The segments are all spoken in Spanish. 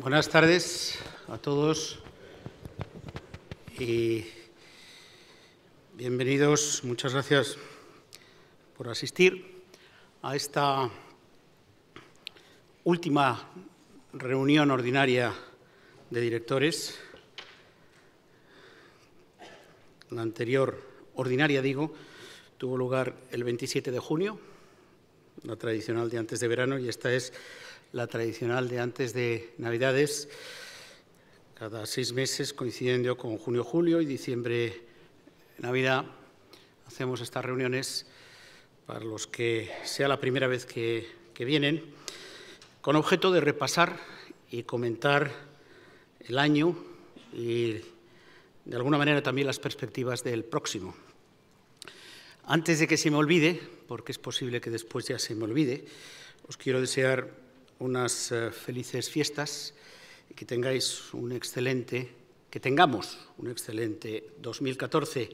Buenas tardes a todos y bienvenidos, muchas gracias por asistir a esta última reunión ordinaria de directores, la anterior ordinaria digo, tuvo lugar el 27 de junio, la tradicional de antes de verano, y esta es la tradicional de antes de Navidades. Cada seis meses, coincidiendo con junio-julio y diciembre-Navidad, hacemos estas reuniones para los que sea la primera vez que, que vienen, con objeto de repasar y comentar el año y, de alguna manera, también las perspectivas del próximo. Antes de que se me olvide, porque es posible que después ya se me olvide, os quiero desear unas eh, felices fiestas y que tengáis un excelente, que tengamos un excelente 2014.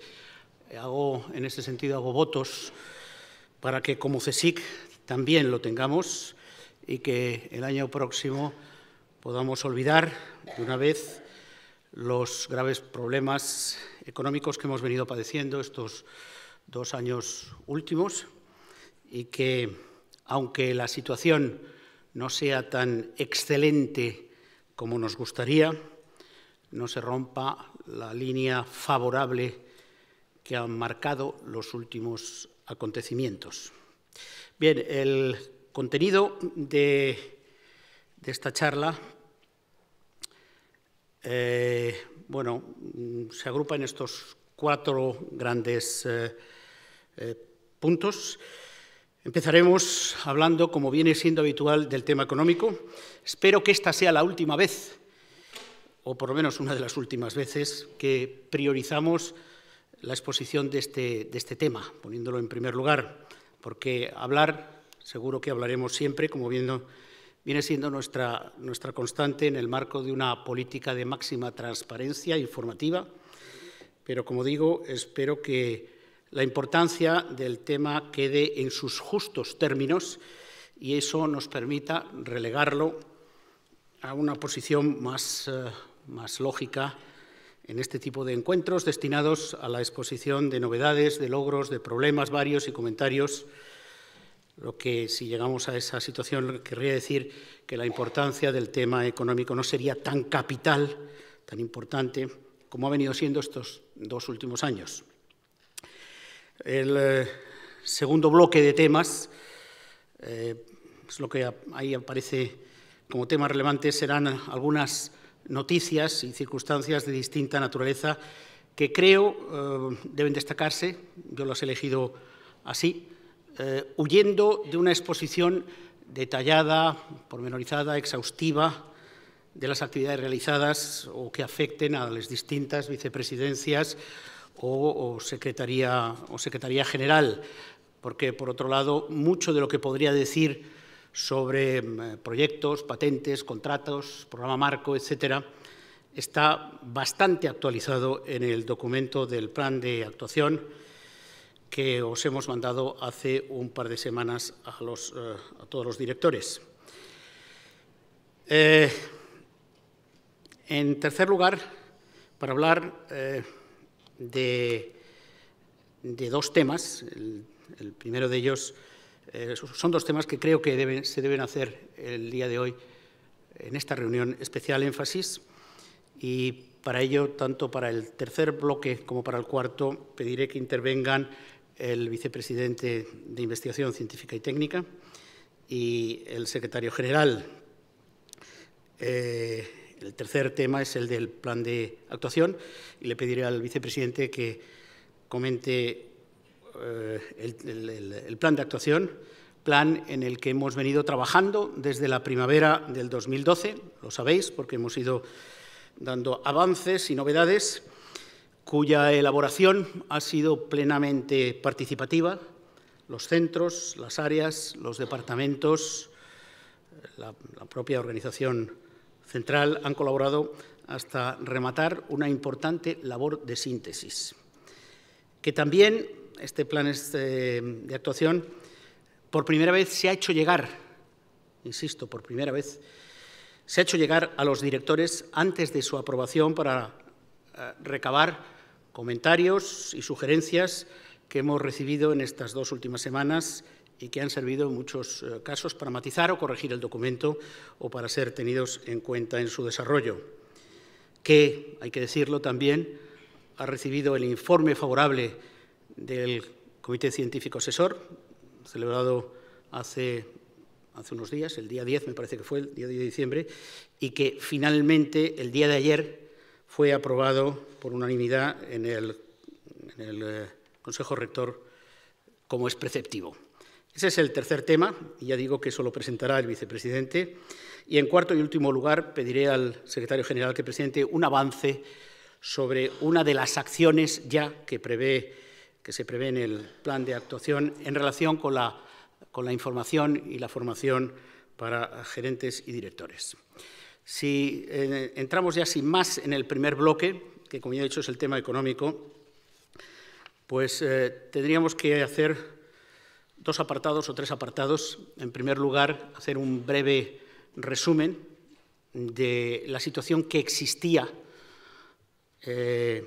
Hago, en ese sentido, hago votos para que como CSIC también lo tengamos y que el año próximo podamos olvidar de una vez los graves problemas económicos que hemos venido padeciendo estos dos años últimos y que, aunque la situación no sea tan excelente como nos gustaría, no se rompa la línea favorable que han marcado los últimos acontecimientos. Bien, el contenido de, esta charla eh, bueno, se agrupa en estos cuatro grandes eh, eh, puntos. Empezaremos hablando, como viene siendo habitual, del tema económico. Espero que esta sea la última vez, o por lo menos una de las últimas veces, que priorizamos la exposición de este, de este tema, poniéndolo en primer lugar, porque hablar, seguro que hablaremos siempre, como viene siendo nuestra, nuestra constante en el marco de una política de máxima transparencia informativa, pero como digo, espero que la importancia del tema quede en sus justos términos y eso nos permita relegarlo a una posición más, eh, más lógica en este tipo de encuentros destinados a la exposición de novedades, de logros, de problemas varios y comentarios lo que, si llegamos a esa situación, querría decir que la importancia del tema económico no sería tan capital, tan importante, como ha venido siendo estos dos últimos años. El eh, segundo bloque de temas, eh, es lo que ahí aparece como tema relevante, serán algunas noticias y circunstancias de distinta naturaleza que creo eh, deben destacarse, yo las he elegido así, huyendo de una exposición detallada, pormenorizada, exhaustiva, de las actividades realizadas o que afecten a las distintas vicepresidencias o, secretaría, o secretaría general, porque, por otro lado, mucho de lo que podría decir sobre mm, eh, proyectos, patentes, contratos, programa marco, etcétera, está bastante actualizado en el documento del plan de actuación que os hemos mandado hace un par de semanas a, los, eh, a todos los directores. Eh, en tercer lugar, para hablar de, dos temas. El, primero de ellos eh, son dos temas que creo que se deben hacer el día de hoy en esta reunión especial énfasis y para ello, tanto para el tercer bloque como para el cuarto, pediré que intervengan el vicepresidente de Investigación Científica y Técnica y el secretario general. Eh, el tercer tema es el del plan de actuación y le pediré al vicepresidente que comente eh, el, plan de actuación, plan en el que hemos venido trabajando desde la primavera del 2012, lo sabéis porque hemos ido dando avances y novedades, cuya elaboración ha sido plenamente participativa. Los centros, las áreas, los departamentos, la propia organización central han colaborado hasta rematar una importante labor de síntesis, que también este plan eh, de actuación por primera vez se ha hecho llegar, insisto, por primera vez, se ha hecho llegar a los directores antes de su aprobación para eh, recabar comentarios y sugerencias que hemos recibido en estas dos últimas semanas y que han servido en muchos eh, casos para matizar o corregir el documento o para ser tenidos en cuenta en su desarrollo, que, hay que decirlo también, ha recibido el informe favorable del Comité Científico Asesor, celebrado hace, unos días, el día 10 me parece que fue, el día 10 de diciembre, y que finalmente el día de ayer fue aprobado por unanimidad en el eh, Consejo Rector como es preceptivo. Ese es el tercer tema, y ya digo que eso lo presentará el vicepresidente. Y en cuarto y último lugar, pediré al secretario general que presente un avance sobre una de las acciones ya que, prevé, que se prevé en el plan de actuación en relación con la, información y la formación para gerentes y directores. Si eh, entramos ya sin más en el primer bloque, que como ya he dicho es el tema económico, pues eh, tendríamos que hacer dos apartados o tres apartados. En primer lugar, hacer un breve resumen de la situación que existía eh,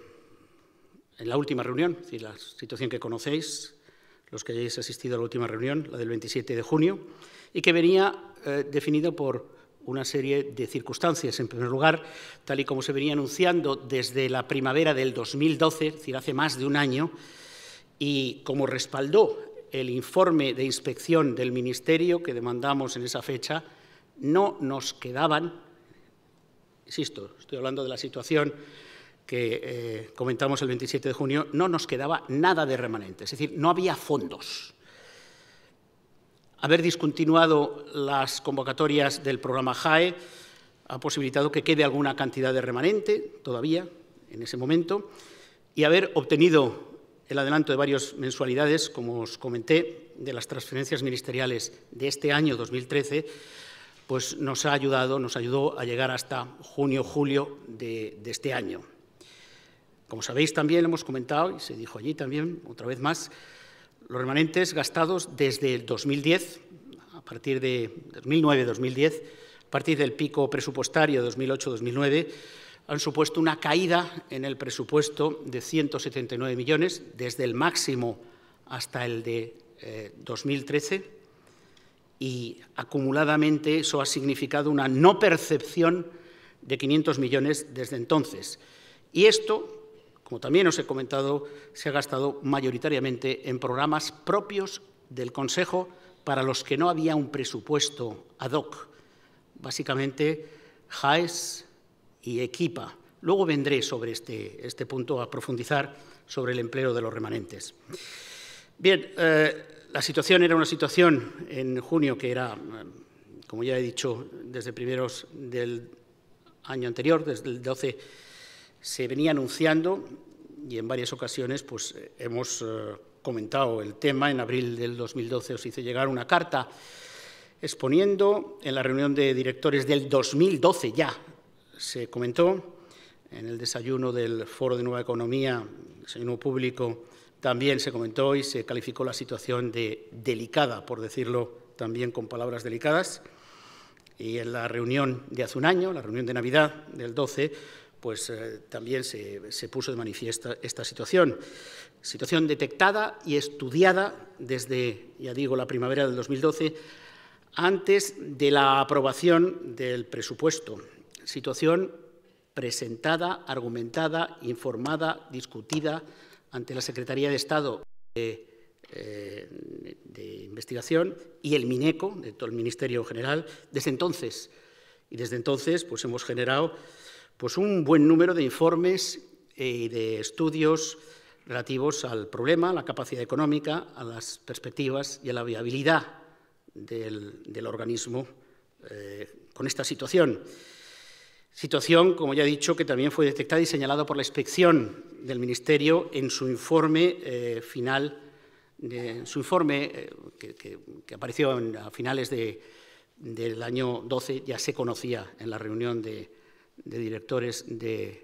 en la última reunión, es decir, la situación que conocéis, los que hayáis asistido a la última reunión, la del 27 de junio, y que venía eh, definida por una serie de circunstancias. En primer lugar, tal y como se venía anunciando desde la primavera del 2012, es decir, hace más de un año, y como respaldó el informe de inspección del Ministerio que demandamos en esa fecha, no nos quedaban, insisto, estoy hablando de la situación que eh, comentamos el 27 de junio, no nos quedaba nada de remanente, es decir, no había fondos. Haber discontinuado las convocatorias del programa JAE ha posibilitado que quede alguna cantidad de remanente todavía en ese momento y haber obtenido el adelanto de varias mensualidades, como os comenté, de las transferencias ministeriales de este año 2013, pues nos ha ayudado, nos ayudó a llegar hasta junio, julio de, este año. Como sabéis también, hemos comentado, y se dijo allí también, otra vez más, los remanentes gastados desde el 2010, a partir de 2009-2010, a partir del pico presupuestario 2008-2009, han supuesto una caída en el presupuesto de 179 millones, desde el máximo hasta el de 2013, eh, y acumuladamente eso ha significado una no percepción de 500 millones desde entonces. Y esto, como también os he comentado, se ha gastado mayoritariamente en programas propios del Consejo para los que no había un presupuesto ad hoc. Básicamente, JAES, y equipa. Luego vendré sobre este, este punto a profundizar sobre el empleo de los remanentes. Bien, eh, la situación era una situación en junio que era, eh, como ya he dicho, desde primeros del año anterior, desde el 12, se venía anunciando y en varias ocasiones pues, eh, hemos comentado el tema. En abril del 2012 os hice llegar una carta exponiendo en la reunión de directores del 2012 ya, se comentó en el desayuno del Foro de Nueva Economía, desayuno público, también se comentó y se calificó la situación de delicada, por decirlo también con palabras delicadas. Y en la reunión de hace un año, la reunión de Navidad del 12, pues eh, también se, se, puso de manifiesto esta situación. Situación detectada y estudiada desde, ya digo, la primavera del 2012, antes de la aprobación del presupuesto Situación presentada, argumentada, informada, discutida ante la Secretaría de Estado eh, de, Investigación y el MINECO, de todo el Ministerio General, desde entonces. Y desde entonces pues, hemos generado pues, un buen número de informes y de estudios relativos al problema, a la capacidad económica, a las perspectivas y a la viabilidad del, organismo eh, con esta situación. Situación, como ya he dicho, que también fue detectada y señalada por la inspección del Ministerio en su informe eh, final, su informe eh, que, apareció a finales del año 12, ya se conocía en la reunión de, directores de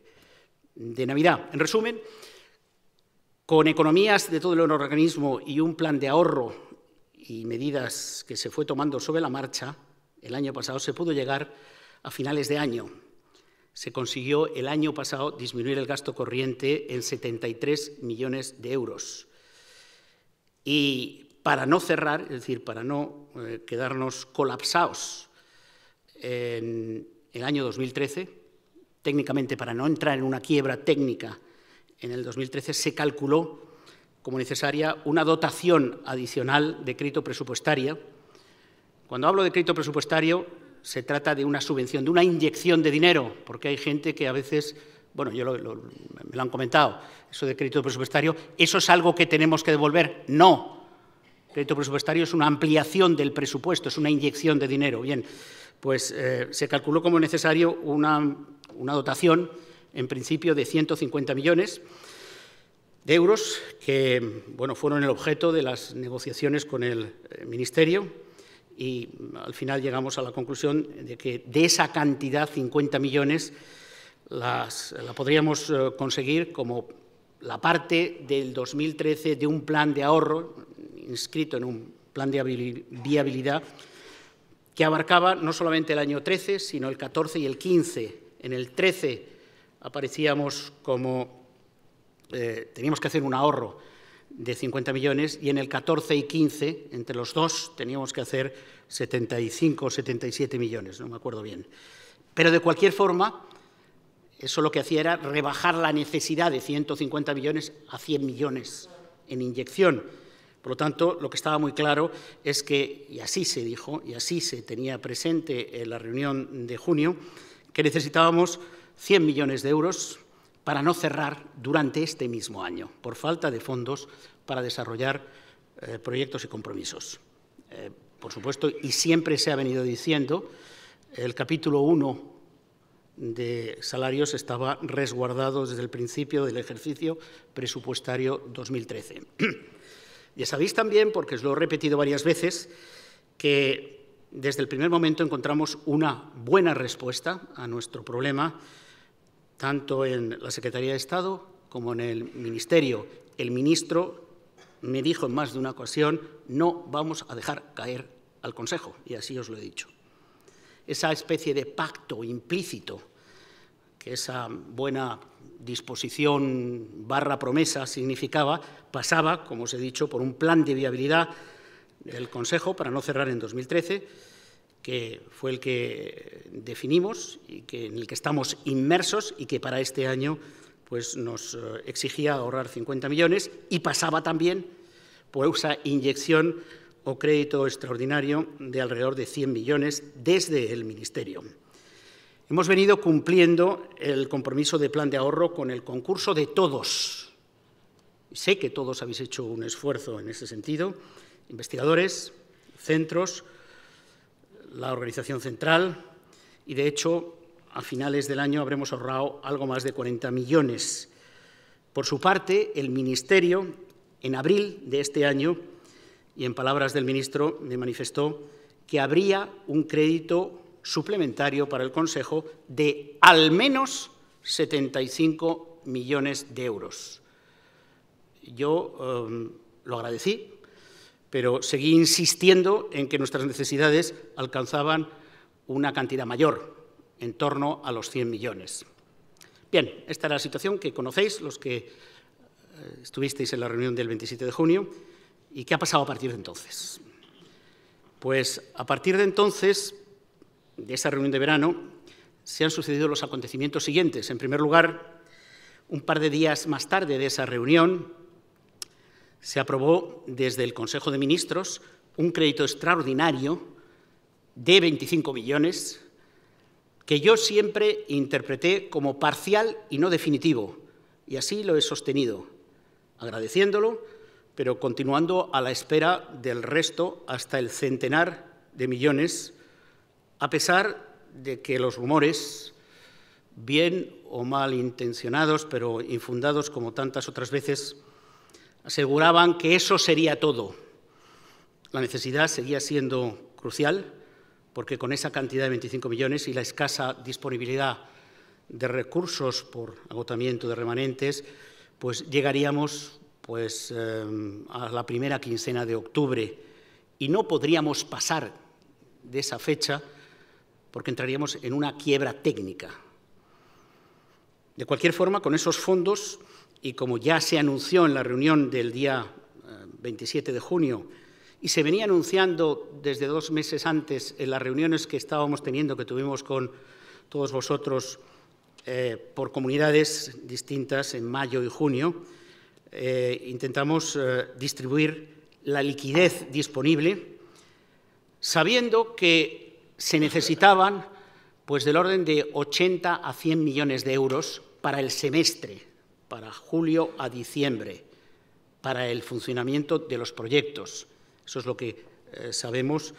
Navidad. En resumen, con economías de todo el organismo y un plan de ahorro y medidas que se fue tomando sobre la marcha, el año pasado se pudo llegar a finales de año se consiguió el año pasado disminuir el gasto corriente en 73 millones de euros. Y para no cerrar, es decir, para no eh, quedarnos colapsados en el año 2013, técnicamente para no entrar en una quiebra técnica en el 2013, se calculó como necesaria una dotación adicional de crédito presupuestaria. Cuando hablo de crédito presupuestario, se trata de una subvención, de una inyección de dinero, porque hay gente que a veces, bueno, yo me lo han comentado, eso de crédito presupuestario, ¿eso es algo que tenemos que devolver? No. El crédito presupuestario es una ampliación del presupuesto, es una inyección de dinero. Bien, pues eh, se calculó como necesario una, una dotación, en principio, de 150 millones de euros, que bueno, fueron el objeto de las negociaciones con el eh, Ministerio y al final llegamos a la conclusión de que de esa cantidad, 50 millones, la podríamos eh, conseguir como la parte del 2013 de un plan de ahorro inscrito en un plan de viabilidad que abarcaba no solamente el año 13, sino el 14 y el 15. En el 13 aparecíamos como eh, teníamos que hacer un ahorro de 50 millones y en el 14 y 15, entre los dos, teníamos que hacer 75 o 77 millones, no me acuerdo bien. Pero de cualquier forma, eso lo que hacía era rebajar la necesidad de 150 millones a 100 millones en inyección. Por lo tanto, lo que estaba muy claro es que, y así se dijo, y así se tenía presente en la reunión de junio, que necesitábamos 100 millones de euros para no cerrar durante este mismo año, por falta de fondos para desarrollar eh, proyectos y compromisos. Eh, por supuesto, y siempre se ha venido diciendo, el capítulo 1 de salarios estaba resguardado desde el principio del ejercicio presupuestario 2013. Ya sabéis también, porque os lo he repetido varias veces, que desde el primer momento encontramos una buena respuesta a nuestro problema tanto en la Secretaría de Estado como en el Ministerio. El ministro me dijo en más de una ocasión, no vamos a dejar caer al Consejo, y así os lo he dicho. Esa especie de pacto implícito, que esa buena disposición barra promesa significaba, pasaba, como os he dicho, por un plan de viabilidad del Consejo para no cerrar en 2013 que fue el que definimos y que, en el que estamos inmersos y que para este año pues, nos eh, exigía ahorrar 50 millones y pasaba también por esa inyección o crédito extraordinario de alrededor de 100 millones desde el Ministerio. Hemos venido cumpliendo el compromiso de plan de ahorro con el concurso de todos. Sé que todos habéis hecho un esfuerzo en ese sentido, investigadores, centros, la organización central y, de hecho, a finales del año habremos ahorrado algo más de 40 millones. Por su parte, el Ministerio, en abril de este año, y en palabras del ministro, me manifestó que habría un crédito suplementario para el Consejo de al menos 75 millones de euros. Yo eh, lo agradecí, pero seguí insistiendo en que nuestras necesidades alcanzaban una cantidad mayor, en torno a los 100 millones. Bien, esta era la situación que conocéis, los que eh, estuvisteis en la reunión del 27 de junio. ¿Y qué ha pasado a partir de entonces? Pues a partir de entonces, de esa reunión de verano, se han sucedido los acontecimientos siguientes. En primer lugar, un par de días más tarde de esa reunión, se aprobó desde el Consejo de Ministros un crédito extraordinario de 25 millones que yo siempre interpreté como parcial y no definitivo, y así lo he sostenido, agradeciéndolo, pero continuando a la espera del resto hasta el centenar de millones, a pesar de que los rumores, bien o mal intencionados, pero infundados como tantas otras veces, aseguraban que eso sería todo. La necesidad seguía siendo crucial, porque con esa cantidad de 25 millones y la escasa disponibilidad de recursos por agotamiento de remanentes, pues llegaríamos pues, eh, a la primera quincena de octubre y no podríamos pasar de esa fecha porque entraríamos en una quiebra técnica. De cualquier forma, con esos fondos y como ya se anunció en la reunión del día 27 eh, de junio y se venía anunciando desde dos meses antes en las reuniones que estábamos teniendo, que tuvimos con todos vosotros eh, por comunidades distintas en mayo y junio, eh, intentamos distribuir la liquidez disponible, sabiendo que se necesitaban pues del orden de 80 a 100 millones de euros para el semestre para julio a diciembre, para el funcionamiento de los proyectos. Eso es lo que eh, sabemos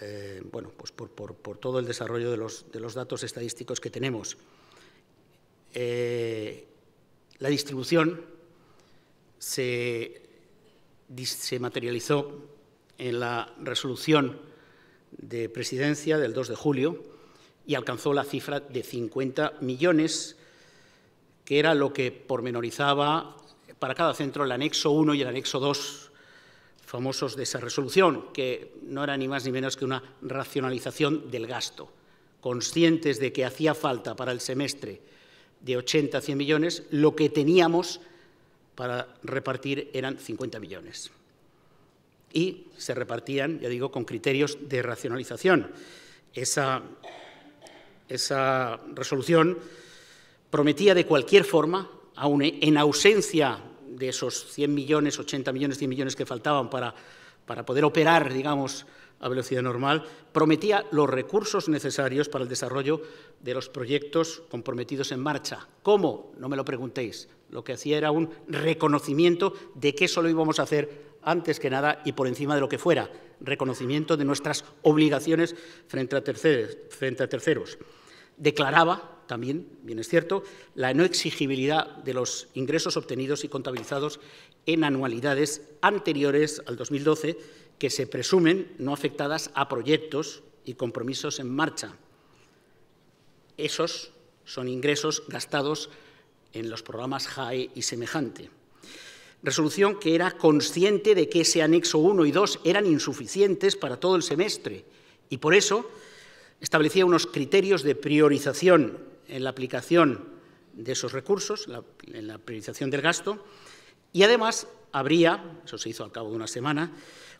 eh, bueno, pues por, todo el desarrollo de los, datos estadísticos que tenemos. Eh, la distribución se, se materializó en la resolución de presidencia del 2 de julio y alcanzó la cifra de 50 millones que era lo que pormenorizaba para cada centro el anexo 1 y el anexo 2 famosos de esa resolución, que no era ni más ni menos que una racionalización del gasto. Conscientes de que hacía falta para el semestre de 80 a 100 millones, lo que teníamos para repartir eran 50 millones. Y se repartían, ya digo, con criterios de racionalización. Esa, esa resolución prometía de cualquier forma, aun en ausencia de esos 100 millones, 80 millones, 100 millones que faltaban para, para poder operar, digamos, a velocidad normal, prometía los recursos necesarios para el desarrollo de los proyectos comprometidos en marcha. ¿Cómo? No me lo preguntéis. Lo que hacía era un reconocimiento de que eso lo íbamos a hacer antes que nada y por encima de lo que fuera, reconocimiento de nuestras obligaciones frente a Frente a terceros. Declaraba también, bien es cierto, la no exigibilidad de los ingresos obtenidos y contabilizados en anualidades anteriores al 2012 que se presumen no afectadas a proyectos y compromisos en marcha. Esos son ingresos gastados en los programas JAE y semejante. Resolución que era consciente de que ese anexo 1 y 2 eran insuficientes para todo el semestre y por eso establecía unos criterios de priorización en la aplicación de esos recursos, en la priorización del gasto, y además habría, eso se hizo al cabo de una semana,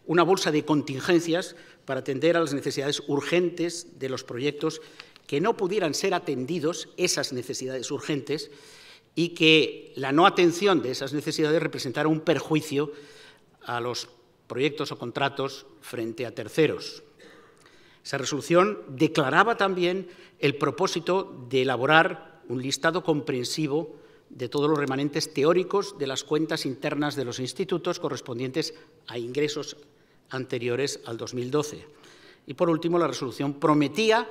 una bolsa de contingencias para atender a las necesidades urgentes de los proyectos que no pudieran ser atendidos, esas necesidades urgentes, y que la no atención de esas necesidades representara un perjuicio a los proyectos o contratos frente a terceros. Esa resolución declaraba también el propósito de elaborar un listado comprensivo de todos los remanentes teóricos de las cuentas internas de los institutos correspondientes a ingresos anteriores al 2012. Y por último, la resolución prometía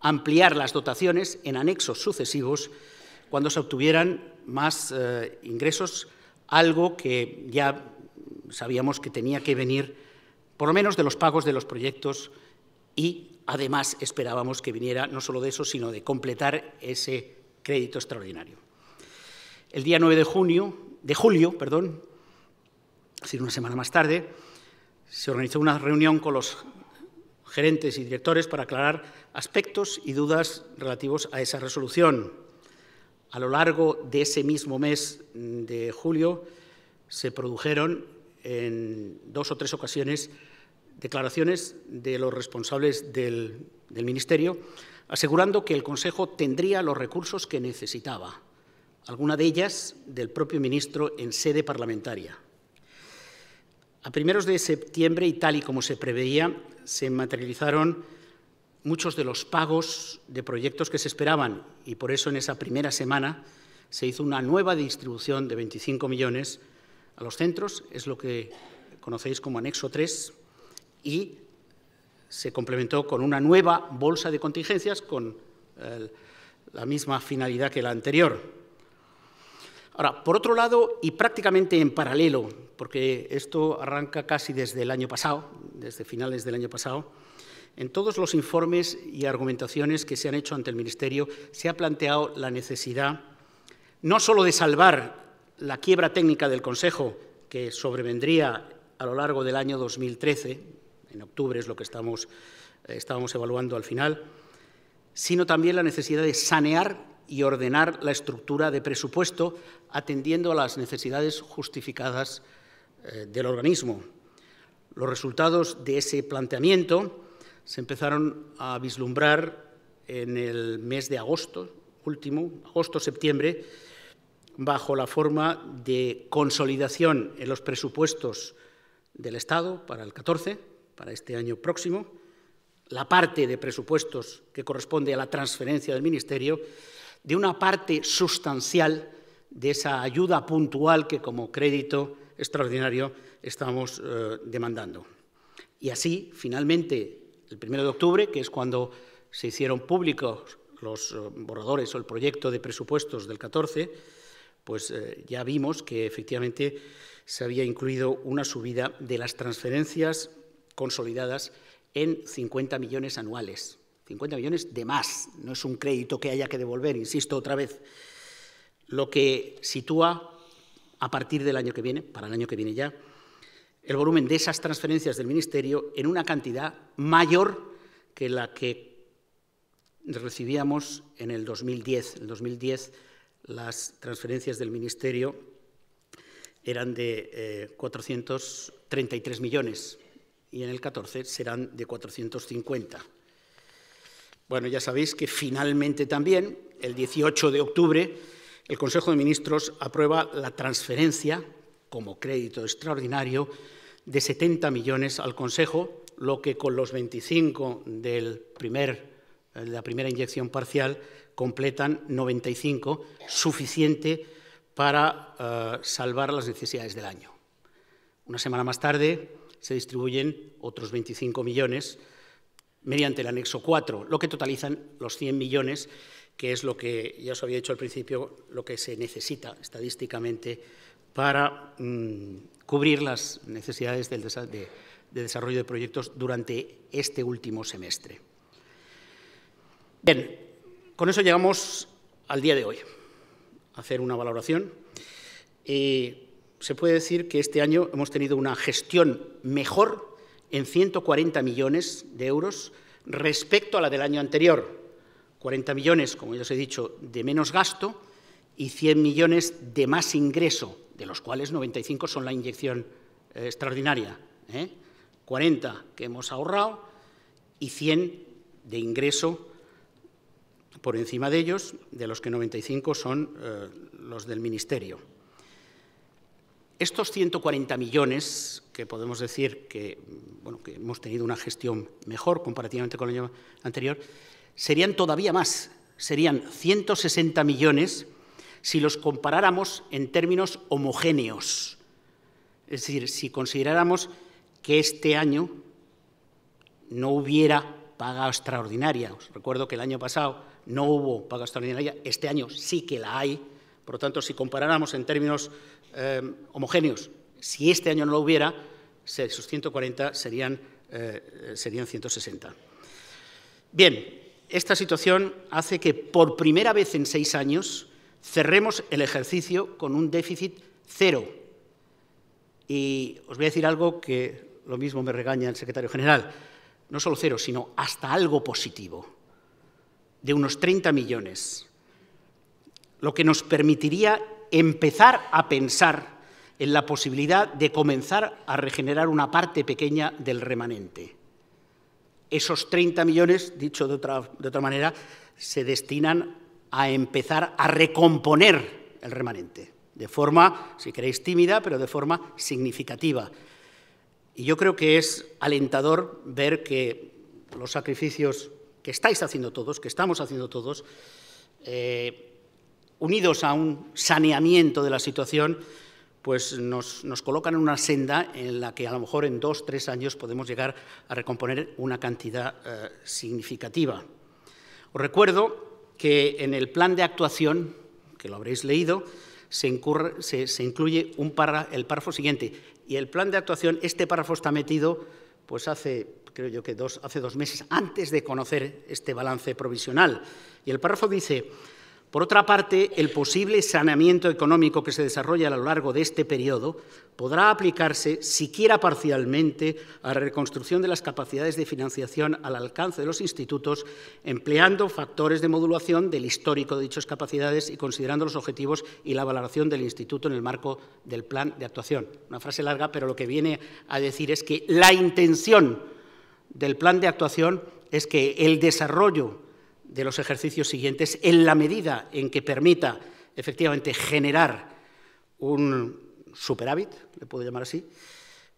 ampliar las dotaciones en anexos sucesivos cuando se obtuvieran más eh, ingresos, algo que ya sabíamos que tenía que venir por lo menos de los pagos de los proyectos y además esperábamos que viniera no solo de eso, sino de completar ese crédito extraordinario. El día 9 de junio, de julio, perdón, es una semana más tarde, se organizó una reunión con los gerentes y directores para aclarar aspectos y dudas relativos a esa resolución. A lo largo de ese mismo mes de julio se produjeron en dos o tres ocasiones declaraciones de los responsables del, Ministerio asegurando que el Consejo tendría los recursos que necesitaba, alguna de ellas del propio ministro en sede parlamentaria. A primeros de septiembre, y tal y como se preveía, se materializaron muchos de los pagos de proyectos que se esperaban y por eso en esa primera semana se hizo una nueva distribución de 25 millones a los centros, es lo que conocéis como anexo 3, y se complementó con una nueva bolsa de contingencias con eh, la misma finalidad que la anterior. Ahora, por otro lado, y prácticamente en paralelo, porque esto arranca casi desde el año pasado, desde finales del año pasado, en todos los informes y argumentaciones que se han hecho ante el Ministerio se ha planteado la necesidad no sólo de salvar la quiebra técnica del Consejo que sobrevendría a lo largo del año 2013, en octubre es lo que estamos, eh, estábamos evaluando al final, sino también la necesidad de sanear y ordenar la estructura de presupuesto atendiendo a las necesidades justificadas eh, del organismo. Los resultados de ese planteamiento se empezaron a vislumbrar en el mes de agosto último, agosto-septiembre, bajo la forma de consolidación en los presupuestos del Estado para el 14, para este año próximo, la parte de presupuestos que corresponde a la transferencia del Ministerio, de una parte sustancial de esa ayuda puntual que como crédito extraordinario estamos eh, demandando. Y así, finalmente, el primero de octubre, que es cuando se hicieron públicos los eh, borradores o el proyecto de presupuestos del 14, pues eh, ya vimos que efectivamente se había incluido una subida de las transferencias consolidadas en 50 millones anuales. 50 millones de más, no es un crédito que haya que devolver, insisto otra vez. Lo que sitúa a partir del año que viene, para el año que viene ya, el volumen de esas transferencias del Ministerio en una cantidad mayor que la que recibíamos en el 2010. En el 2010 las transferencias del Ministerio eran de 433 eh, millones y en el 14 serán de 450. Bueno, ya sabéis que finalmente también, el 18 de octubre, el Consejo de Ministros aprueba la transferencia, como crédito extraordinario, de 70 millones al Consejo, lo que con los 25 del primer, de eh, la primera inyección parcial completan 95, suficiente para eh, salvar las necesidades del año. Una semana más tarde, se distribuyen otros 25 millones mediante el anexo 4, lo que totalizan los 100 millones, que es lo que ya os había dicho al principio, lo que se necesita estadísticamente para mm, cubrir las necesidades de, desarrollo de proyectos durante este último semestre. Bien, con eso llegamos al día de hoy, a hacer una valoración. Eh, se puede decir que este año hemos tenido una gestión mejor en 140 millones de euros respecto a la del año anterior. 40 millones, como ya os he dicho, de menos gasto y 100 millones de más ingreso, de los cuales 95 son la inyección eh, extraordinaria. 40 ¿eh? que hemos ahorrado y 100 de ingreso por encima de ellos, de los que 95 son eh, los del Ministerio. Estos 140 millones, que podemos decir que, bueno, que hemos tenido una gestión mejor comparativamente con el año anterior, serían todavía más, serían 160 millones si los comparáramos en términos homogéneos. Es decir, si consideráramos que este año no hubiera paga extraordinaria. Os recuerdo que el año pasado no hubo paga extraordinaria, este año sí que la hay. Por lo tanto, si comparáramos en términos eh, homogéneos. Si este año no lo hubiera, sus 140 serían, eh, serían 160. Bien, esta situación hace que por primera vez en seis años cerremos el ejercicio con un déficit cero. Y os voy a decir algo que lo mismo me regaña el secretario general. No solo cero, sino hasta algo positivo, de unos 30 millones, lo que nos permitiría empezar a pensar en la posibilidad de comenzar a regenerar una parte pequeña del remanente. Esos 30 millones, dicho de otra, de otra manera, se destinan a empezar a recomponer el remanente, de forma, si queréis, tímida, pero de forma significativa. Y yo creo que es alentador ver que los sacrificios que estáis haciendo todos, que estamos haciendo todos, eh, unidos a un saneamiento de la situación, pues nos, colocan en una senda en la que a lo mejor en dos, tres años podemos llegar a recomponer una cantidad eh, significativa. Os recuerdo que en el plan de actuación, que lo habréis leído, se, incluye el párrafo siguiente. Y el plan de actuación, este párrafo está metido pues hace, creo yo que dos, hace dos meses, antes de conocer este balance provisional. Y el párrafo dice, por otra parte, el posible saneamiento económico que se desarrolla a lo largo de este periodo podrá aplicarse, siquiera parcialmente, a la reconstrucción de las capacidades de financiación al alcance de los institutos, empleando factores de modulación del histórico de dichas capacidades y considerando los objetivos y la valoración del instituto en el marco del plan de actuación. Una frase larga, pero lo que viene a decir es que la intención del plan de actuación es que el desarrollo de los ejercicios siguientes en la medida en que permita efectivamente generar un superávit, le puedo llamar así,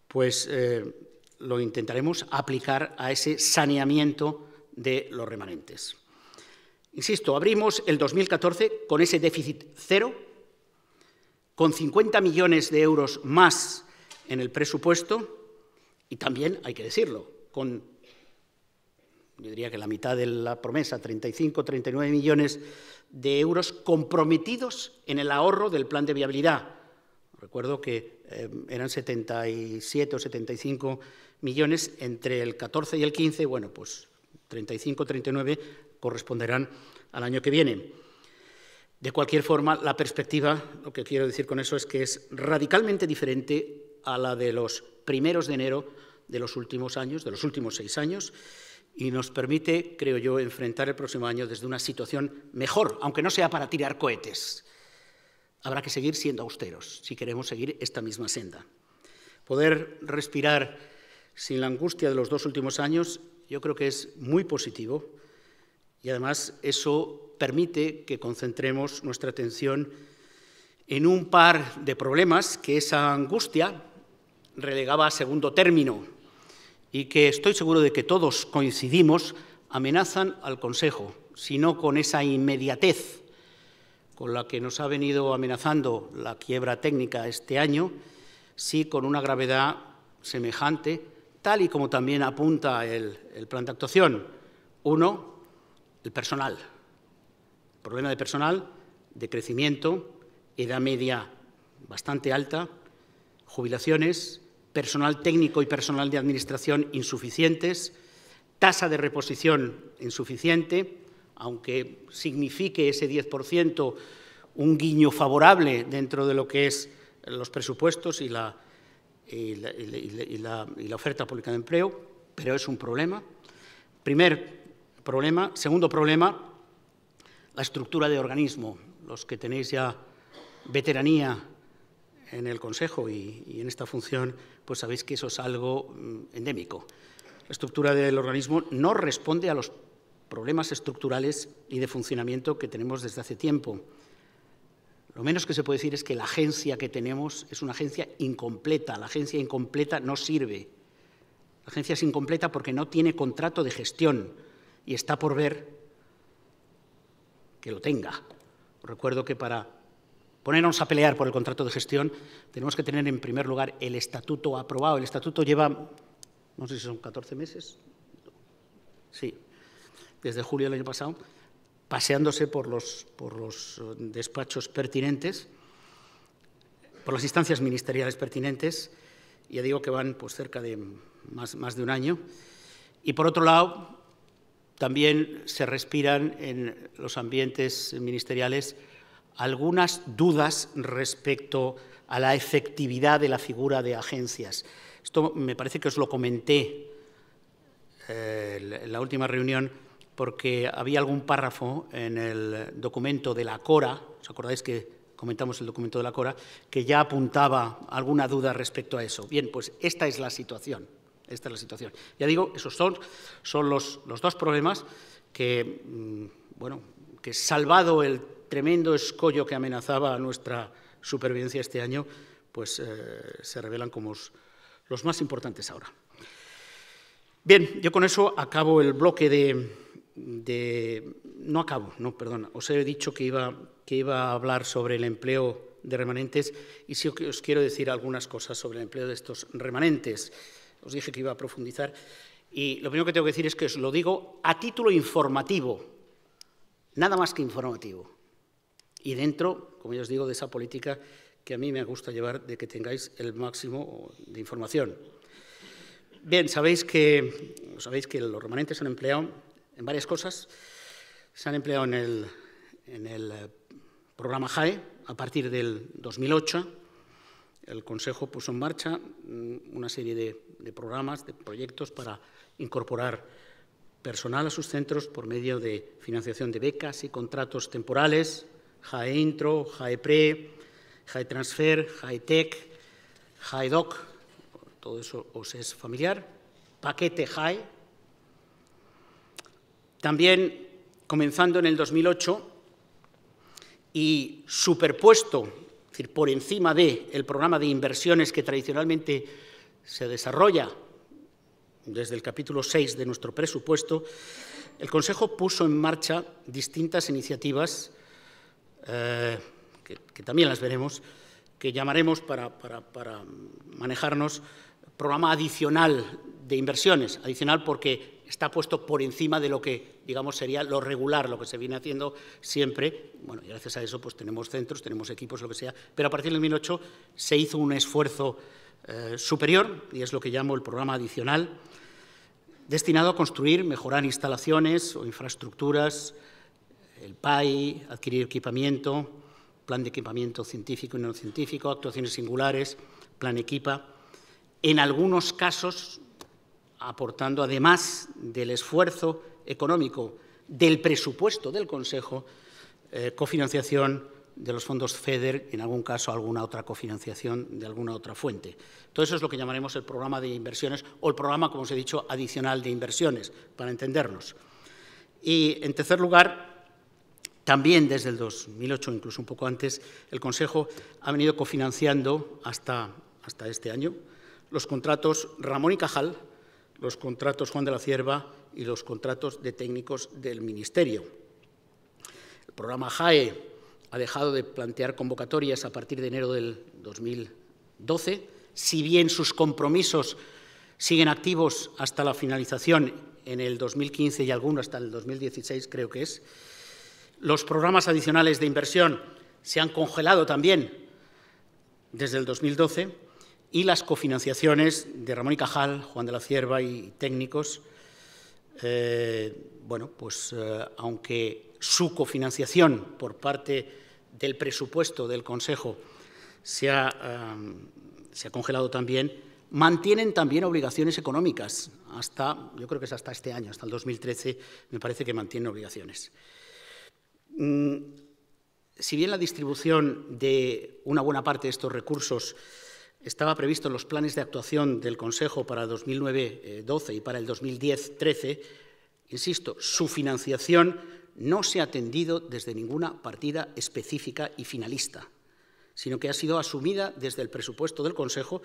pues eh, lo intentaremos aplicar a ese saneamiento de los remanentes. Insisto, abrimos el 2014 con ese déficit cero, con 50 millones de euros más en el presupuesto y también, hay que decirlo, con yo diría que la mitad de la promesa, 35, 39 millones de euros comprometidos en el ahorro del plan de viabilidad. Recuerdo que eh, eran 77 o 75 millones entre el 14 y el 15, bueno, pues 35, 39 corresponderán al año que viene. De cualquier forma, la perspectiva, lo que quiero decir con eso es que es radicalmente diferente a la de los primeros de enero de los últimos años, de los últimos seis años, y nos permite, creo yo, enfrentar el próximo año desde una situación mejor, aunque no sea para tirar cohetes. Habrá que seguir siendo austeros si queremos seguir esta misma senda. Poder respirar sin la angustia de los dos últimos años yo creo que es muy positivo y además eso permite que concentremos nuestra atención en un par de problemas que esa angustia relegaba a segundo término y que estoy seguro de que todos coincidimos, amenazan al Consejo, Si no con esa inmediatez con la que nos ha venido amenazando la quiebra técnica este año, sí con una gravedad semejante, tal y como también apunta el, plan de actuación. Uno, el personal. problema de personal, de crecimiento, edad media bastante alta, jubilaciones, personal técnico y personal de administración insuficientes, tasa de reposición insuficiente, aunque signifique ese 10% un guiño favorable dentro de lo que es los presupuestos y la, oferta pública de empleo, pero es un problema. Primer problema. Segundo problema, la estructura de organismo. Los que tenéis ya veteranía en el Consejo y, y en esta función, pues sabéis que eso es algo mm, endémico. La estructura del organismo no responde a los problemas estructurales y de funcionamiento que tenemos desde hace tiempo. Lo menos que se puede decir es que la agencia que tenemos es una agencia incompleta. La agencia incompleta no sirve. La agencia es incompleta porque no tiene contrato de gestión y está por ver que lo tenga. Recuerdo que para ponernos a pelear por el contrato de gestión, tenemos que tener en primer lugar el estatuto aprobado. El estatuto lleva, no sé si son 14 meses, sí, desde julio del año pasado, paseándose por los, por los eh, despachos pertinentes, por las instancias ministeriales pertinentes, ya digo que van pues, cerca de más, más de un año. Y por otro lado, también se respiran en los ambientes ministeriales algunas dudas respecto a la efectividad de la figura de agencias. Esto me parece que os lo comenté en eh, la última reunión porque había algún párrafo en el documento de la Cora, ¿os acordáis que comentamos el documento de la Cora, que ya apuntaba alguna duda respecto a eso. Bien, pues esta es la situación. Esta es la situación. Ya digo, esos son, son los, dos problemas que, mm, bueno, que salvado el tremendo escollo que amenazaba nuestra supervivencia este año, pues eh, se revelan como los más importantes ahora. Bien, yo con eso acabo el bloque de, no acabo, no, perdón. Os he dicho que iba, que iba a hablar sobre el empleo de remanentes y sí os quiero decir algunas cosas sobre el empleo de estos remanentes. Os dije que iba a profundizar y lo primero que tengo que decir es que os lo digo a título informativo, nada más que informativo y dentro, como ya os digo, de esa política que a mí me gusta llevar de que tengáis el máximo de información. Bien, sabéis que, sabéis que los remanentes se han empleado en varias cosas. Se han empleado en el, eh, programa JAE a partir del 2008. El Consejo puso en marcha mm, una serie de, de programas, de proyectos para incorporar personal a sus centros por medio de financiación de becas y contratos temporales, Intro, Pre, Transfer, JAE Tech, JAE Doc... todo eso os es familiar, paquete JAE. También, comenzando en el 2008 y superpuesto, es decir, por encima del ...el programa de inversiones que tradicionalmente se desarrolla desde el capítulo 6 de nuestro presupuesto, el Consejo puso en marcha distintas iniciativas eh, que, también las veremos, que llamaremos para, manejarnos programa adicional de inversiones, adicional porque está puesto por encima de lo que, digamos, sería lo regular, lo que se viene haciendo siempre. Bueno, y gracias a eso, pues tenemos centros, tenemos equipos, lo que sea. Pero a partir del 2008 se hizo un esfuerzo eh, superior, y es lo que llamo el programa adicional, destinado a construir, mejorar instalaciones o infraestructuras, el PAI, adquirir equipamiento, plan de equipamiento científico y no científico, actuaciones singulares, plan equipa, en algunos casos aportando, además del esfuerzo económico del presupuesto del Consejo, eh, cofinanciación de los fondos FEDER, en algún caso alguna otra cofinanciación de alguna otra fuente. Todo eso es lo que llamaremos el programa de inversiones o el programa, como os he dicho, adicional de inversiones, para entendernos. Y, en tercer lugar, también desde el 2008, incluso un poco antes, el Consejo ha venido cofinanciando hasta, hasta este año los contratos Ramón y Cajal, los contratos Juan de la Cierva y los contratos de técnicos del Ministerio. El programa JAE ha dejado de plantear convocatorias a partir de enero del 2012, si bien sus compromisos siguen activos hasta la finalización en el 2015 y alguno hasta el 2016, creo que es. Los programas adicionales de inversión se han congelado también desde el 2012 y las cofinanciaciones de Ramón y Cajal, Juan de la Cierva y técnicos, eh, bueno, pues eh, aunque su cofinanciación por parte del presupuesto del Consejo se ha, eh, se ha congelado también, mantienen también obligaciones económicas hasta, yo creo que es hasta este año, hasta el 2013, me parece que mantienen obligaciones. Mm, si bien la distribución de una buena parte de estos recursos estaba previsto en los planes de actuación del Consejo para 2009-12 eh, y para el 2010-13, insisto, su financiación no se ha atendido desde ninguna partida específica y finalista, sino que ha sido asumida desde el presupuesto del Consejo,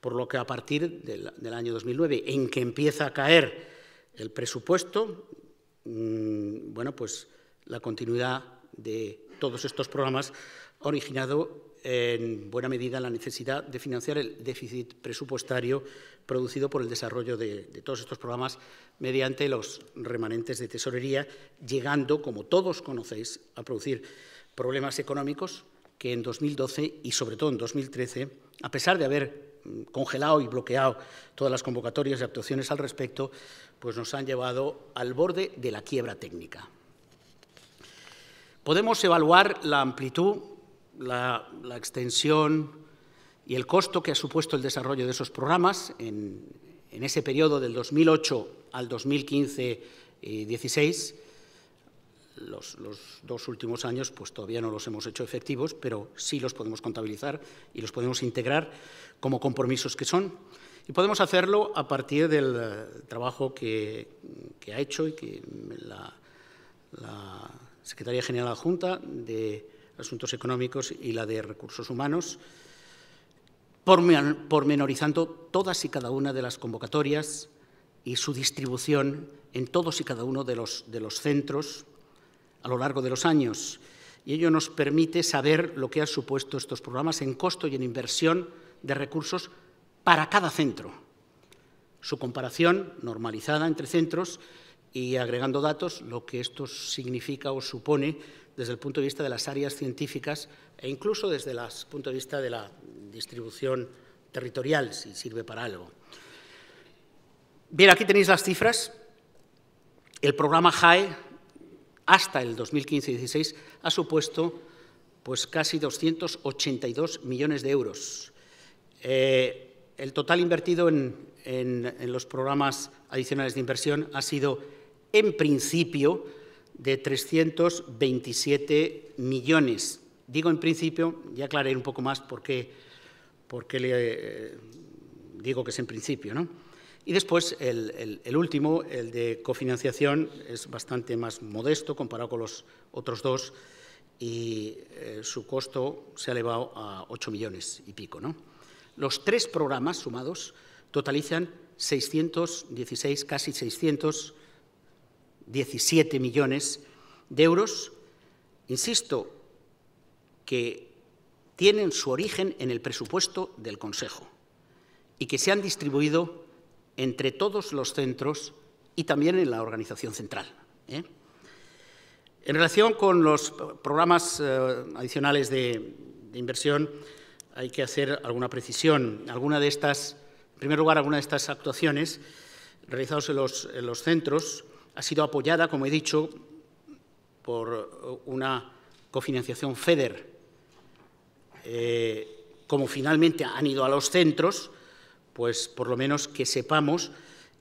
por lo que a partir del, año 2009, en que empieza a caer el presupuesto, mm, bueno, pues la continuidad de todos estos programas ha originado en buena medida la necesidad de financiar el déficit presupuestario producido por el desarrollo de, todos estos programas mediante los remanentes de tesorería, llegando, como todos conocéis, a producir problemas económicos que en 2012 y sobre todo en 2013, a pesar de haber mm, congelado y bloqueado todas las convocatorias y actuaciones al respecto, pues nos han llevado al borde de la quiebra técnica. Podemos evaluar la amplitud, la, extensión y el costo que ha supuesto el desarrollo de esos programas en, ese periodo del 2008 al 2015-16. Eh, los, dos últimos años pues todavía no los hemos hecho efectivos, pero sí los podemos contabilizar y los podemos integrar como compromisos que son. Y podemos hacerlo a partir del eh, trabajo que, ha hecho y que la Secretaría General Junta de Asuntos Económicos y la de Recursos Humanos, pormenorizando todas y cada una de las convocatorias y su distribución en todos y cada uno de los, de los centros a lo largo de los años. Y ello nos permite saber lo que han supuesto estos programas en costo y en inversión de recursos para cada centro. Su comparación normalizada entre centros y agregando datos, lo que esto significa o supone desde el punto de vista de las áreas científicas e incluso desde el punto de vista de la distribución territorial, si sirve para algo. Bien, aquí tenéis las cifras. El programa JAE hasta el 2015-16 ha supuesto pues, casi 282 millones de euros. Eh, el total invertido en los programas adicionales de inversión ha sido en principio, de 327 millones. Digo en principio, ya aclaré un poco más por qué, le eh, digo que es en principio. ¿no? Y después, el, último, el de cofinanciación, es bastante más modesto comparado con los otros dos y eh, su costo se ha elevado a 8 millones y pico. ¿no? Los tres programas sumados totalizan 616, casi 600 17 millones de euros, insisto, que tienen su origen en el presupuesto del Consejo y que se han distribuido entre todos los centros y también en la organización central. ¿eh? En relación con los programas eh, adicionales de, inversión, hay que hacer alguna precisión. Alguna de estas, en primer lugar, alguna de estas actuaciones realizadas en los centros ha sido apoyada, como he dicho, por uh, una cofinanciación FEDER. Eh, como finalmente han ido a los centros, pues por lo menos que sepamos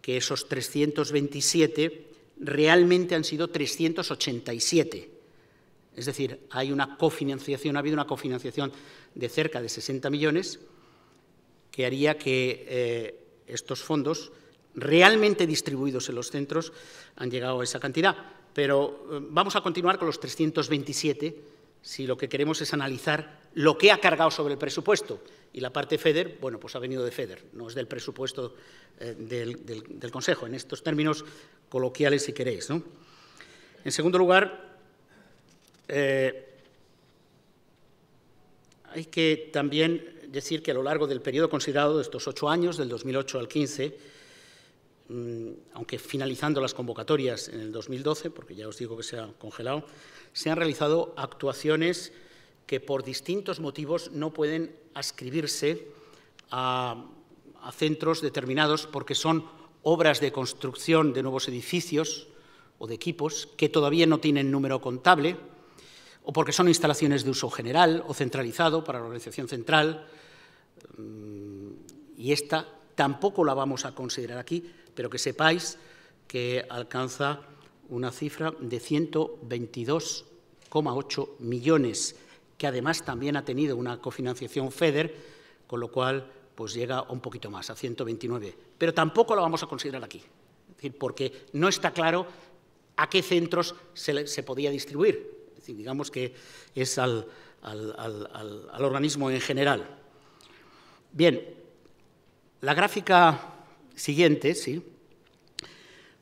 que esos 327 realmente han sido 387. Es decir, hay una cofinanciación, ha habido una cofinanciación de cerca de 60 millones que haría que eh, estos fondos realmente distribuidos en los centros han llegado a esa cantidad. Pero eh, vamos a continuar con los 327, si lo que queremos es analizar lo que ha cargado sobre el presupuesto. Y la parte FEDER, bueno, pues ha venido de FEDER, no es del presupuesto eh, del, Consejo, en estos términos coloquiales, si queréis. En segundo lugar, eh, hay que también decir que a lo largo del periodo considerado, de estos ocho años, del 2008 al 15, Mm, aunque finalizando las convocatorias en el 2012, porque ya os digo que se ha congelado, se han realizado actuaciones que por distintos motivos no pueden ascribirse a, a centros determinados porque son obras de construcción de nuevos edificios o de equipos que todavía no tienen número contable o porque son instalaciones de uso general o centralizado para la organización central mm, y esta tampoco la vamos a considerar aquí pero que sepáis que alcanza una cifra de 122,8 millones, que además también ha tenido una cofinanciación FEDER, con lo cual pues llega un poquito más, a 129. Pero tampoco lo vamos a considerar aquí, porque no está claro a qué centros se, podía distribuir. decir, digamos que es al organismo en general. Bien, la gráfica siguiente ¿sí?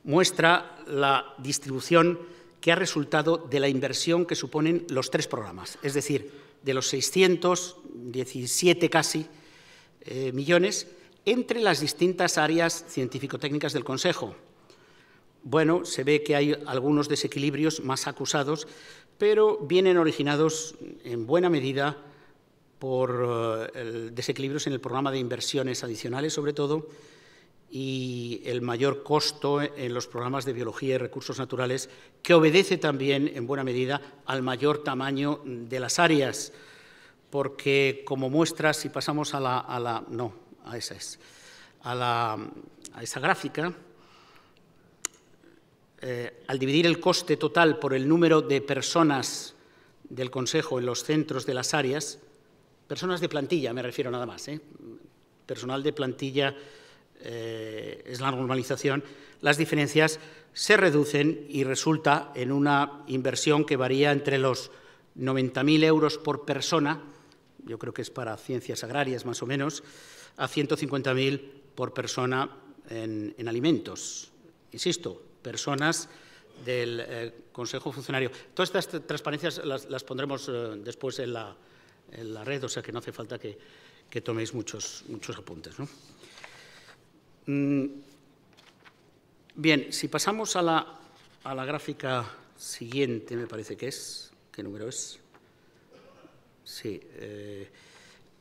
muestra la distribución que ha resultado de la inversión que suponen los tres programas, es decir, de los 617 casi eh, millones entre las distintas áreas científico-técnicas del Consejo. Bueno, se ve que hay algunos desequilibrios más acusados, pero vienen originados en buena medida por eh, desequilibrios en el programa de inversiones adicionales, sobre todo, y el mayor costo en los programas de biología y recursos naturales, que obedece también, en buena medida, al mayor tamaño de las áreas, porque como muestra, si pasamos a la, no, a esa es, a, la, a esa gráfica, eh, al dividir el coste total por el número de personas del Consejo en los centros de las áreas, personas de plantilla, me refiero nada más, eh, personal de plantilla eh, es la normalización, las diferencias se reducen y resulta en una inversión que varía entre los 90.000 euros por persona, yo creo que es para ciencias agrarias más o menos, a 150.000 por persona en, alimentos. Insisto, personas del eh, Consejo Funcionario. Todas estas transparencias las, pondremos eh, después en la, en la, red, o sea que no hace falta que, toméis muchos, muchos apuntes. Mm, bien, si pasamos a la, a la gráfica siguiente, me parece que es, ¿qué número es? Sí, eh,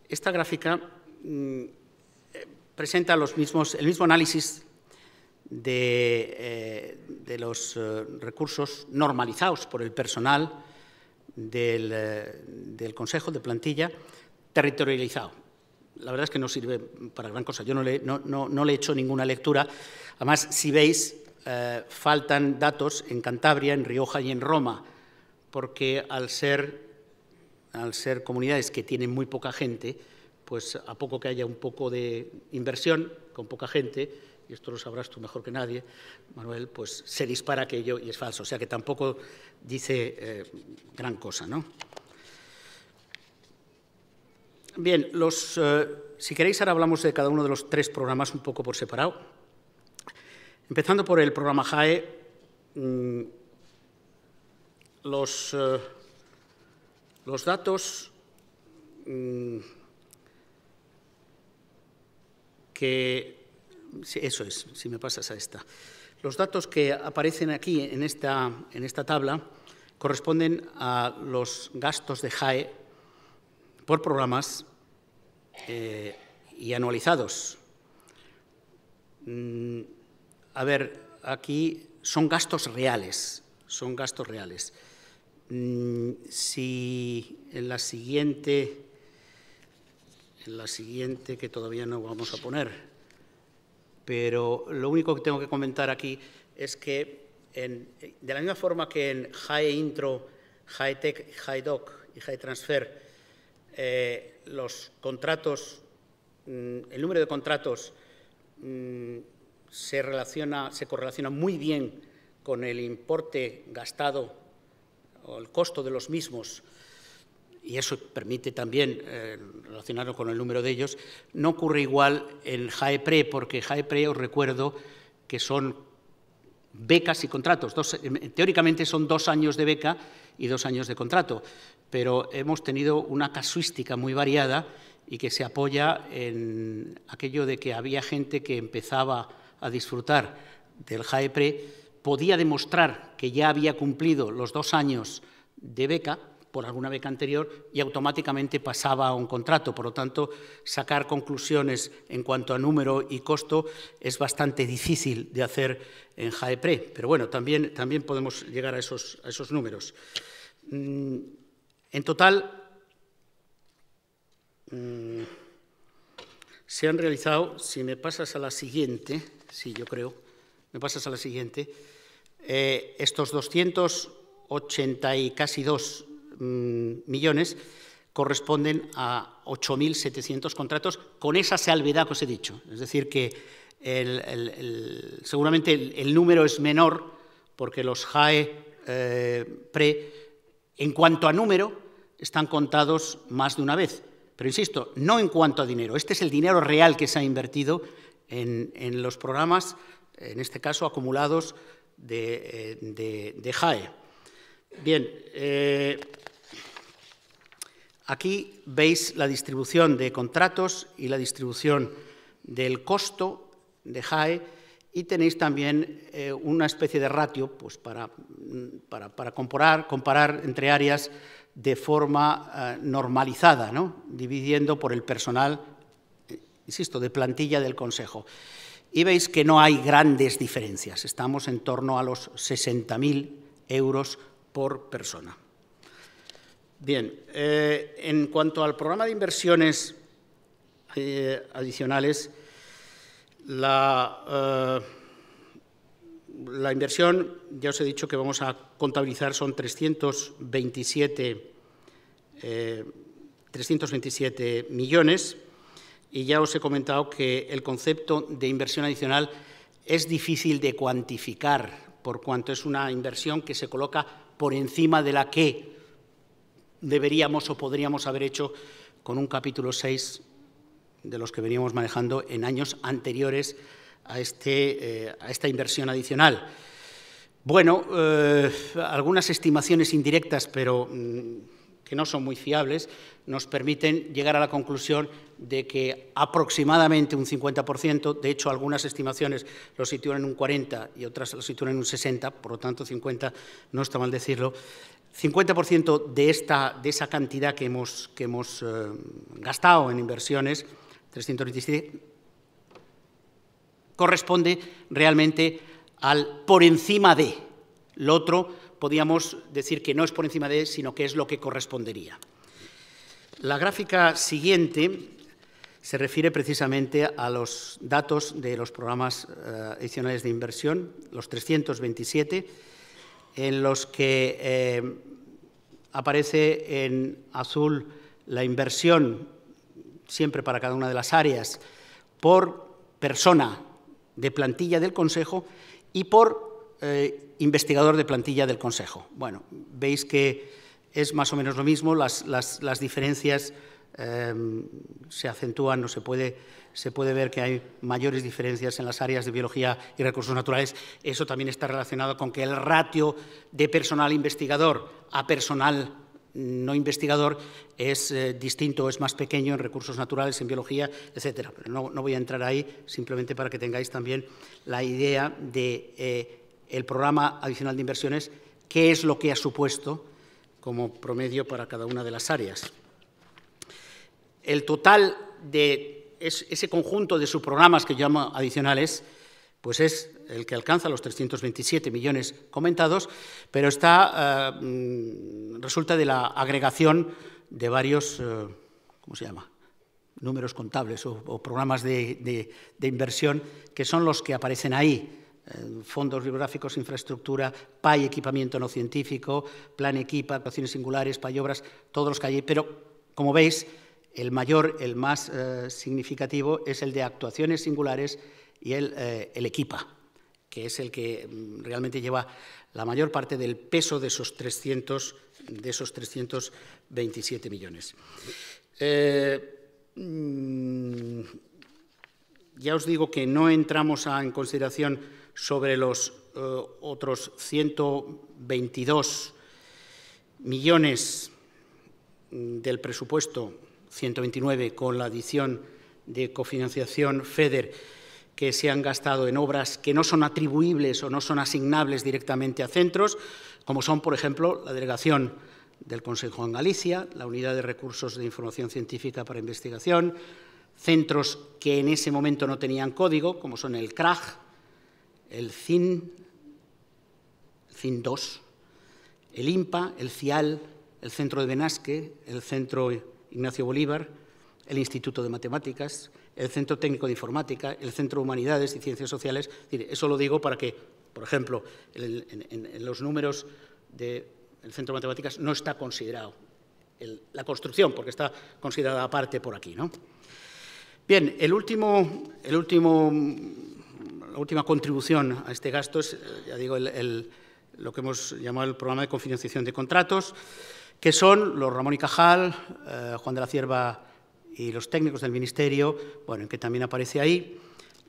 esta gráfica mm, presenta los mismos, el mismo análisis de, eh, los eh, recursos normalizados por el personal del Consejo de Plantilla territorializado la verdad es que no sirve para gran cosa. Yo no le, he hecho ninguna lectura. Además, si veis, eh, faltan datos en Cantabria, en Rioja y en Roma, porque al ser, comunidades que tienen muy poca gente, pues a poco que haya un poco de inversión con poca gente, y esto lo sabrás tú mejor que nadie, Manuel, pues se dispara aquello y es falso. O sea que tampoco dice eh, gran cosa, ¿no? bien, los, eh, si queréis ahora hablamos de cada uno de los tres programas un poco por separado. Empezando por el programa JAE, mm, los, eh, los, datos mm, que... Eso es, si me pasas a esta. Los datos que aparecen aquí en esta, en esta tabla corresponden a los gastos de JAE por programas eh, y anualizados. Mm, a ver, aquí son gastos reales, son gastos reales. Mm, si en la siguiente, en la siguiente que todavía no vamos a poner, pero lo único que tengo que comentar aquí es que de la misma forma que en High Intro, High Tech, High Doc y High Transfer eh, los contratos, mm, el número de contratos mm, se, relaciona, se correlaciona muy bien con el importe gastado o el costo de los mismos, y eso permite también eh, relacionarlo con el número de ellos, no ocurre igual en JAEPRE, porque JAEPRE, os recuerdo, que son becas y contratos. Eh, teóricamente son dos años de beca y dos años de contrato pero hemos tenido una casuística muy variada y que se apoya en aquello de que había gente que empezaba a disfrutar del JAEPRE, podía demostrar que ya había cumplido los dos años de beca por alguna beca anterior y automáticamente pasaba a un contrato. Por lo tanto, sacar conclusiones en cuanto a número y costo es bastante difícil de hacer en JAEPRE, pero bueno, también, también podemos llegar a esos, a esos números. Mm, en total, mm, se han realizado, si me pasas a la siguiente, sí, yo creo, me pasas a la siguiente, eh, estos 280 y casi 2 mm, millones corresponden a 8.700 contratos con esa salvedad que os he dicho. Es decir, que seguramente el, número es menor porque los JAE eh, PRE, en cuanto a número, están contados más de una vez. Pero insisto, no en cuanto a dinero. Este es el dinero real que se ha invertido en, los programas, en este caso acumulados de, eh, JAE. Bien, eh, aquí veis la distribución de contratos y la distribución del costo de JAE y tenéis también eh, una especie de ratio pues, para, comparar, comparar entre áreas de forma eh, normalizada, dividiendo por el personal, eh, insisto, de plantilla del Consejo. Y veis que no hay grandes diferencias, estamos en torno a los 60.000 euros por persona. Bien, eh, en cuanto al programa de inversiones adicionales, la la inversión, ya os he dicho que vamos a contabilizar, son 327, eh, millones y ya os he comentado que el concepto de inversión adicional es difícil de cuantificar, por cuanto es una inversión que se coloca por encima de la que deberíamos o podríamos haber hecho con un capítulo 6 de los que veníamos manejando en años anteriores a, este, eh, a esta inversión adicional. Bueno, eh, algunas estimaciones indirectas, pero mm, que no son muy fiables, nos permiten llegar a la conclusión de que aproximadamente un 50%, de hecho algunas estimaciones lo sitúan en un 40% y otras lo sitúan en un 60%, por lo tanto 50% no está mal decirlo, 50% de, esta, de esa cantidad que hemos, que hemos eh, gastado en inversiones, 327, corresponde realmente al por encima de. Lo otro podríamos decir que no es por encima de, sino que es lo que correspondería. La gráfica siguiente se refiere precisamente a los datos de los programas eh, adicionales de inversión, los 327, en los que eh, aparece en azul la inversión, siempre para cada una de las áreas, por persona de plantilla del Consejo y por eh, investigador de plantilla del Consejo. Bueno, veis que es más o menos lo mismo, las, diferencias em, se acentúan se puede, se puede ver que hay mayores diferencias en las áreas de biología y recursos naturales. Eso también está relacionado con que el ratio de personal investigador a personal no investigador es eh, distinto, es más pequeño en recursos naturales, en biología, etcétera. Pero no, voy a entrar ahí, simplemente para que tengáis también la idea del de, eh, el programa adicional de inversiones, qué es lo que ha supuesto como promedio para cada una de las áreas. El total de ese conjunto de subprogramas que yo llamo adicionales, pues es el que alcanza los 327 millones comentados, pero está, eh, resulta de la agregación de varios, eh, ¿cómo se llama?, números contables o, programas de, inversión que son los que aparecen ahí. Eh, fondos bibliográficos, infraestructura, PAI, equipamiento no científico, plan equipa, actuaciones singulares, PAI obras, todos los que hay. Pero, como veis, el mayor, el más significativo es el de actuaciones singulares y el equipa que es el que mm, realmente lleva la mayor parte del peso de esos, 300, de esos 327 millones. Eh, mm, ya os digo que no entramos en consideración sobre los eh, otros 122 millones mm, del presupuesto, 129 con la adición de cofinanciación FEDER, que se han gastado en obras que no son atribuibles o no son asignables directamente a centros, como son, por ejemplo, la delegación del Consejo en Galicia, la Unidad de Recursos de Información Científica para Investigación, centros que en ese momento no tenían código, como son el CRAG, el CIN, CIN 2, el IMPA, el CIAL, el Centro de Benasque, el Centro Ignacio Bolívar, el Instituto de Matemáticas, el Centro Técnico de Informática, el Centro de Humanidades y Ciencias Sociales. eso lo digo para que, por ejemplo, en, los números del Centro de Matemáticas no está considerado la construcción, porque está considerada aparte por aquí. ¿no? Bien, el último, el último, la última contribución a este gasto es, eh, ya digo, lo que hemos llamado el programa de confidenciación de contratos, que son los Ramón y Cajal, eh, Juan de la Cierva y los técnicos del Ministerio, bueno, que también aparece ahí.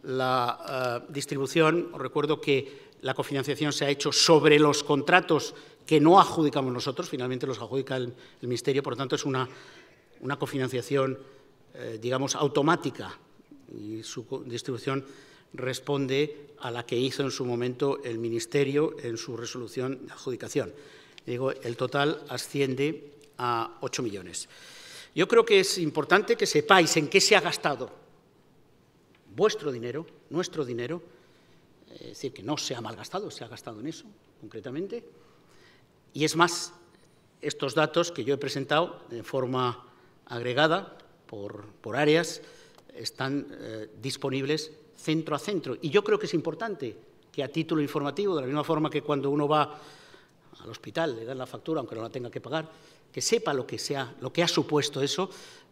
La eh, distribución, os recuerdo que la cofinanciación se ha hecho sobre los contratos que no adjudicamos nosotros, finalmente los adjudica el, Ministerio, por lo tanto es una, cofinanciación, eh, digamos, automática y su distribución responde a la que hizo en su momento el Ministerio en su resolución de adjudicación. Digo, el total asciende a 8 millones. Yo creo que es importante que sepáis en qué se ha gastado vuestro dinero, nuestro dinero, es decir, que no se ha malgastado, se ha gastado en eso, concretamente. Y es más, estos datos que yo he presentado de forma agregada por, áreas están eh, disponibles centro a centro. Y yo creo que es importante que a título informativo, de la misma forma que cuando uno va al hospital, le dan la factura, aunque no la tenga que pagar, que sepa lo que, sea, lo que ha supuesto eso,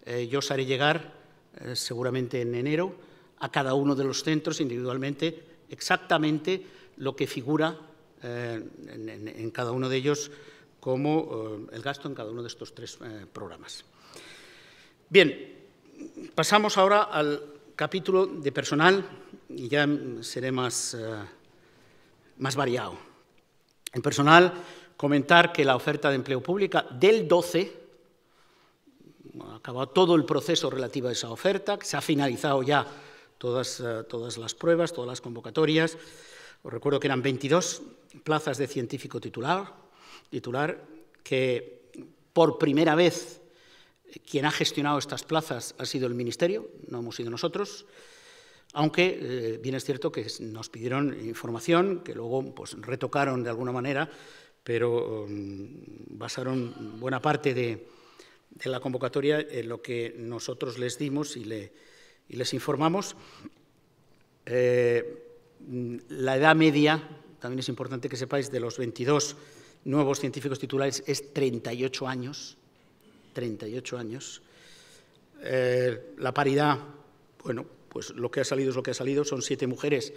eh, yo os haré llegar eh, seguramente en enero a cada uno de los centros individualmente exactamente lo que figura eh, en, cada uno de ellos como el gasto en cada uno de estos tres programas. Bien, pasamos ahora al capítulo de personal y ya seré más, más variado. En personal comentar que la oferta de empleo pública del 12, ha acabado todo el proceso relativo a esa oferta, que se ha finalizado ya todas, eh, todas las pruebas, todas las convocatorias. Os recuerdo que eran 22 plazas de científico titular, titular que por primera vez eh, quien ha gestionado estas plazas ha sido el Ministerio, no hemos sido nosotros, aunque eh, bien es cierto que nos pidieron información, que luego pues, retocaron de alguna manera pero um, basaron buena parte de, la convocatoria en lo que nosotros les dimos y, les informamos. Eh, la edad media, también es importante que sepáis, de los 22 nuevos científicos titulares es 38 años. 38 años. Eh, la paridad, bueno, pues lo que ha salido es lo que ha salido, son siete mujeres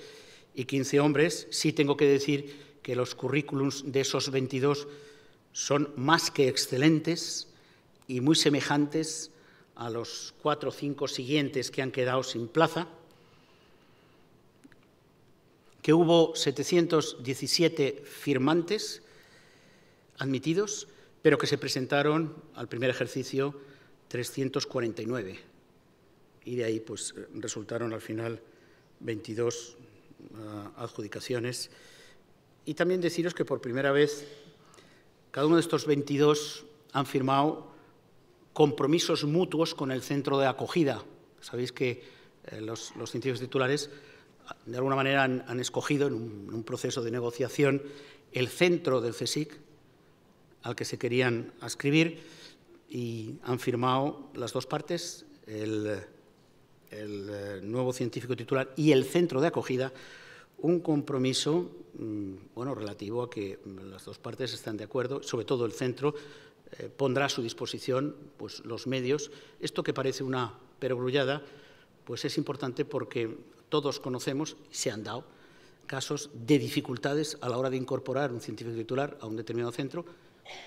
y 15 hombres. Sí tengo que decir que los currículums de esos 22 son más que excelentes y muy semejantes a los cuatro o cinco siguientes que han quedado sin plaza, que hubo 717 firmantes admitidos, pero que se presentaron al primer ejercicio 349. Y de ahí pues, resultaron al final 22 ah, adjudicaciones y también deciros que por primera vez cada uno de estos 22 han firmado compromisos mutuos con el centro de acogida. Sabéis que eh, los, científicos titulares de alguna manera han, escogido en un, proceso de negociación el centro del CSIC al que se querían ascribir y han firmado las dos partes, el eh, nuevo científico titular y el centro de acogida, un compromiso mm, bueno, relativo a que mm, las dos partes están de acuerdo, sobre todo el centro eh, pondrá a su disposición pues, los medios. Esto que parece una perogrullada, pues es importante porque todos conocemos, y se han dado casos de dificultades a la hora de incorporar un científico titular a un determinado centro,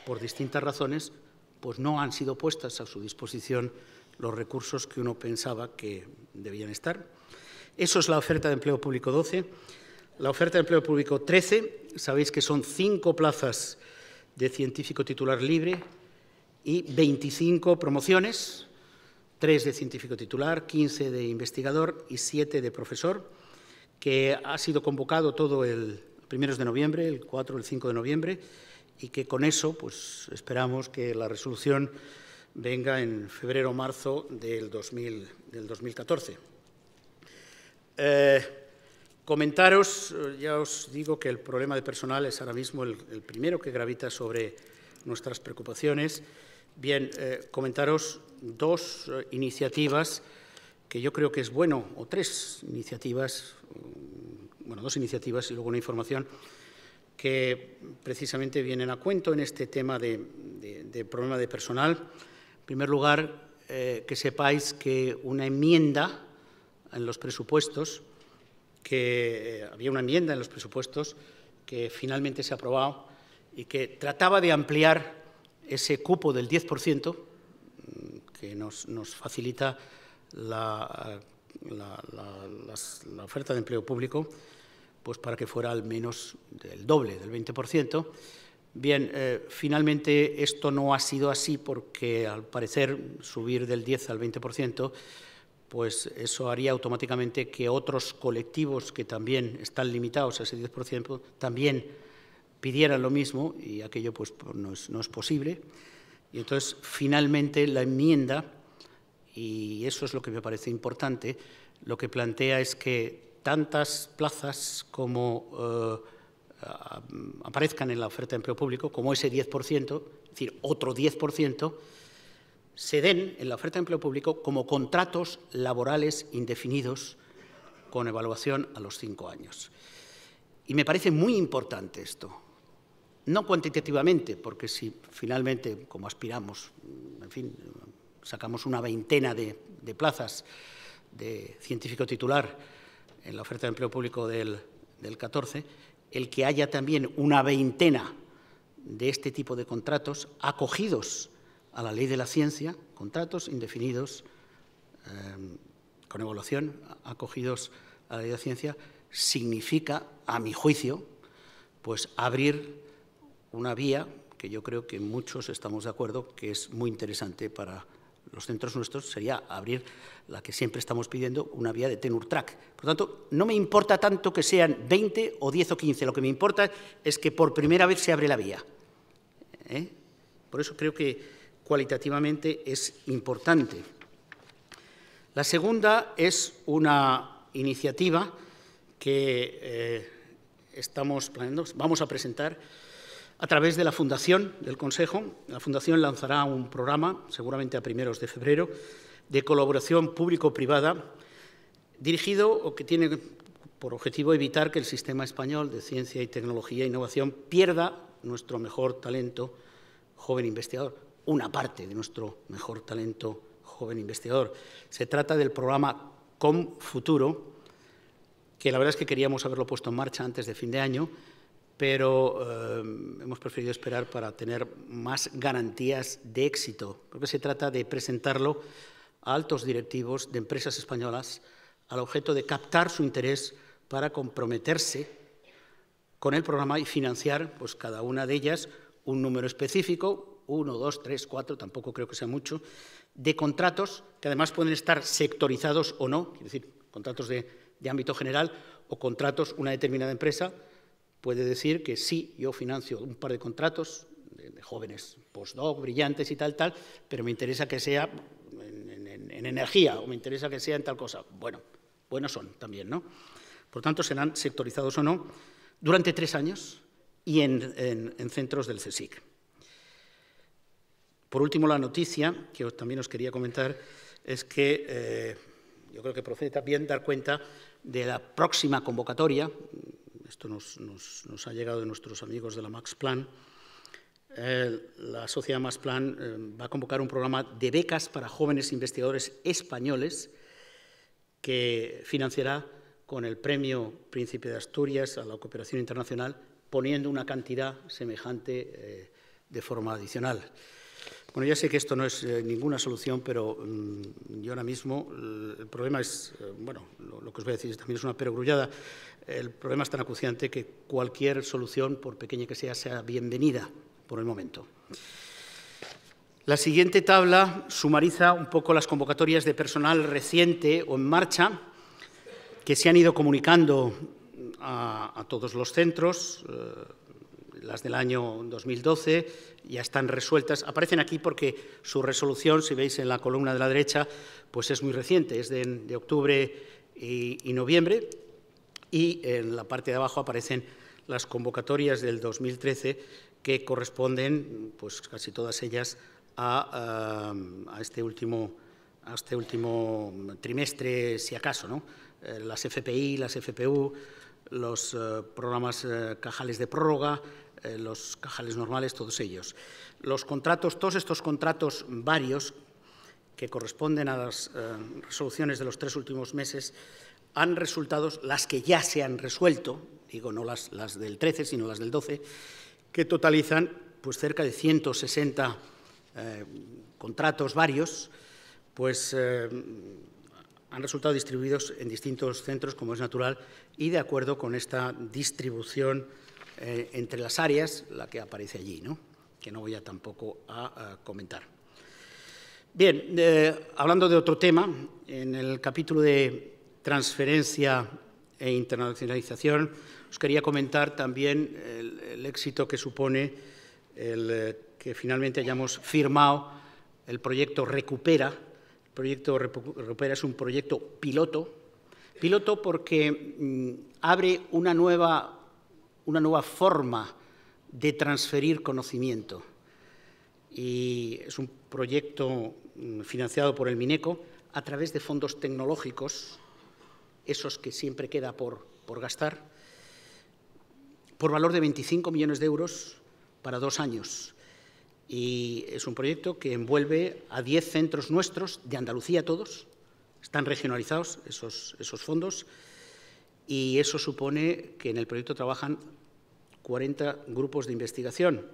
por distintas razones, pues no han sido puestas a su disposición los recursos que uno pensaba que debían estar. Eso es la oferta de empleo público 12. La oferta de empleo público 13, sabéis que son cinco plazas de científico titular libre y 25 promociones, tres de científico titular, 15 de investigador y 7 de profesor, que ha sido convocado todo el primeros de noviembre, el 4 el 5 de noviembre, y que con eso pues, esperamos que la resolución venga en febrero o marzo del, 2000, del 2014. Comentaros, eh, ya os digo que el problema de personal es ahora mismo el, primero que gravita sobre nuestras preocupaciones. Bien, eh, comentaros dos eh, iniciativas que yo creo que es bueno, o tres iniciativas, mm, bueno, dos iniciativas y luego una información que precisamente vienen a cuento en este tema de, problema de personal. En primer lugar, que sepáis que una enmienda en los presupuestos que eh, había una enmienda en los presupuestos que finalmente se ha aprobado y que trataba de ampliar ese cupo del 10% mm, que nos, nos facilita la, la, oferta de empleo público, pues para que fuera al menos del doble, del 20%. Bien, eh, finalmente esto no ha sido así porque al parecer subir del 10 al 20% pues eso haría automáticamente que otros colectivos que también están limitados a ese 10% también pidieran lo mismo y aquello pues no es, posible. Y entonces, finalmente, la enmienda, y eso es lo que me parece importante, lo que plantea es que tantas plazas como eh, aparezcan en la oferta de empleo público, como ese 10%, es decir, otro 10%, se den en la oferta de empleo público como contratos laborales indefinidos con evaluación a los cinco años. Y me parece muy importante esto, no cuantitativamente, porque si finalmente, como aspiramos, en fin, sacamos una veintena de, plazas de científico titular en la oferta de empleo público del, del 14, el que haya también una veintena de este tipo de contratos acogidos a la ley de la ciencia, contratos indefinidos em, con evaluación acogidos a la ley de la ciencia, significa, a mi juicio, pues abrir una vía que yo creo que muchos estamos de acuerdo que es muy interesante para los centros nuestros, sería abrir la que siempre estamos pidiendo, una vía de tenure track. Por tanto, no me importa tanto que sean 20 o 10 o 15, lo que me importa es que por primera vez se abre la vía. ¿eh? Por eso creo que cualitativamente es importante. La segunda es una iniciativa que eh, estamos planeando, vamos a presentar a través de la Fundación del Consejo. La Fundación lanzará un programa, seguramente a primeros de febrero, de colaboración público-privada dirigido o que tiene por objetivo evitar que el sistema español de ciencia y tecnología e innovación pierda nuestro mejor talento joven investigador una parte de nuestro mejor talento joven investigador. Se trata del programa Com Futuro, que la verdad es que queríamos haberlo puesto en marcha antes de fin de año, pero eh, hemos preferido esperar para tener más garantías de éxito, porque se trata de presentarlo a altos directivos de empresas españolas al objeto de captar su interés para comprometerse con el programa y financiar pues, cada una de ellas un número específico, uno, dos, tres, cuatro, tampoco creo que sea mucho, de contratos que además pueden estar sectorizados o no, es decir, contratos de, ámbito general o contratos, una determinada empresa puede decir que sí, yo financio un par de contratos de, jóvenes postdoc, brillantes y tal, tal, pero me interesa que sea en, energía o me interesa que sea en tal cosa. Bueno, buenos son también, ¿no? Por tanto, serán sectorizados o no durante tres años y en, en, centros del CSIC. Por último, la noticia que también os quería comentar es que eh, yo creo que procede también dar cuenta de la próxima convocatoria. Esto nos, ha llegado de nuestros amigos de la Max Plan. Eh, la sociedad Max Plan eh, va a convocar un programa de becas para jóvenes investigadores españoles que financiará con el premio Príncipe de Asturias a la cooperación internacional, poniendo una cantidad semejante de forma adicional. Bueno, ya sé que esto no es eh, ninguna solución, pero mm, yo ahora mismo eh, el problema es, eh, bueno, lo, que os voy a decir también es una perogrullada, el problema es tan acuciante que cualquier solución, por pequeña que sea, sea bienvenida por el momento. La siguiente tabla sumariza un poco las convocatorias de personal reciente o en marcha que se han ido comunicando a, todos los centros las del año 2012 ya están resueltas. Aparecen aquí porque su resolución, si veis en la columna de la derecha, pues es muy reciente, es de, octubre y, noviembre. Y en la parte de abajo aparecen las convocatorias del 2013 que corresponden, pues casi todas ellas, eh, a, este último a este último trimestre, si acaso, ¿no? Eh, las FPI, las FPU, los eh, programas cajales de prórroga, eh, los cajales normales, todos ellos. Los contratos, todos estos contratos varios que corresponden a las eh, resoluciones de los tres últimos meses, han resultado, las que ya se han resuelto, digo, no las, del 13, sino las del 12, que totalizan pues, cerca de 160 eh, contratos varios, pues han resultado distribuidos en distintos centros, como es natural, y de acuerdo con esta distribución eh, entre las áreas, la que aparece allí, ¿no? que no voy a tampoco a, comentar. Bien, eh, hablando de otro tema, en el capítulo de transferencia e internacionalización, os quería comentar también el, éxito que supone el, eh, que finalmente hayamos firmado el proyecto Recupera. El proyecto Recupera es un proyecto piloto, piloto porque mm, abre una nueva una nueva forma de transferir conocimiento. Y es un proyecto mm, financiado por el Mineco a través de fondos tecnológicos, esos que siempre queda por, por gastar, por valor de 25 millones de euros para dos años. Y es un proyecto que envuelve a 10 centros nuestros, de Andalucía todos, están regionalizados esos, esos fondos, y eso supone que en el proyecto trabajan 40 grupos de investigación.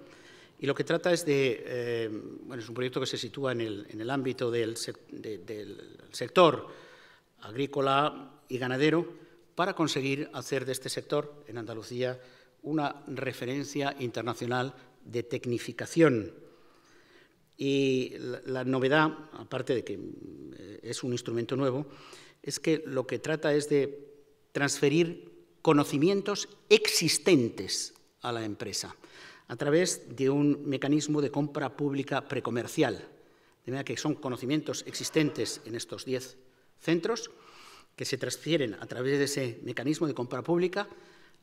Y lo que trata es de, eh, bueno, es un proyecto que se sitúa en el, ámbito del, sector agrícola y ganadero para conseguir hacer de este sector en Andalucía una referencia internacional de tecnificación. Y la, novedad, aparte de que eh, es un instrumento nuevo, es que lo que trata es de transferir conocimientos existentes a la empresa a través de un mecanismo de compra pública precomercial, de manera que son conocimientos existentes en estos 10 centros que se transfieren a través de ese mecanismo de compra pública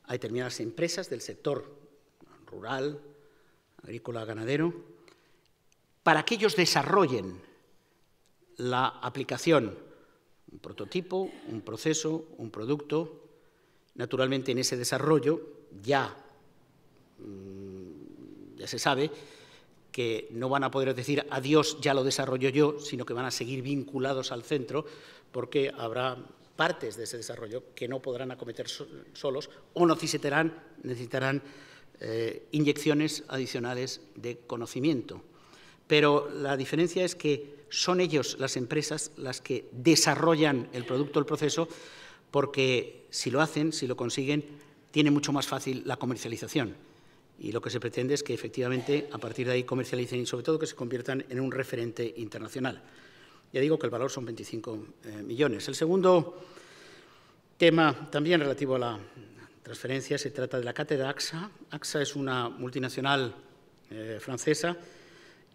a determinadas empresas del sector rural, agrícola, ganadero, para que ellos desarrollen la aplicación, un prototipo, un proceso, un producto. Naturalmente, en ese desarrollo ya Mm, ya se sabe que no van a poder decir adiós, ya lo desarrollo yo, sino que van a seguir vinculados al centro porque habrá partes de ese desarrollo que no podrán acometer solos o necesitarán, necesitarán eh, inyecciones adicionales de conocimiento. Pero la diferencia es que son ellos, las empresas, las que desarrollan el producto, el proceso, porque si lo hacen, si lo consiguen, tiene mucho más fácil la comercialización. Y lo que se pretende es que efectivamente a partir de ahí comercialicen y sobre todo que se conviertan en un referente internacional. Ya digo que el valor son 25 eh, millones. El segundo tema también relativo a la transferencia se trata de la cátedra AXA. AXA es una multinacional eh, francesa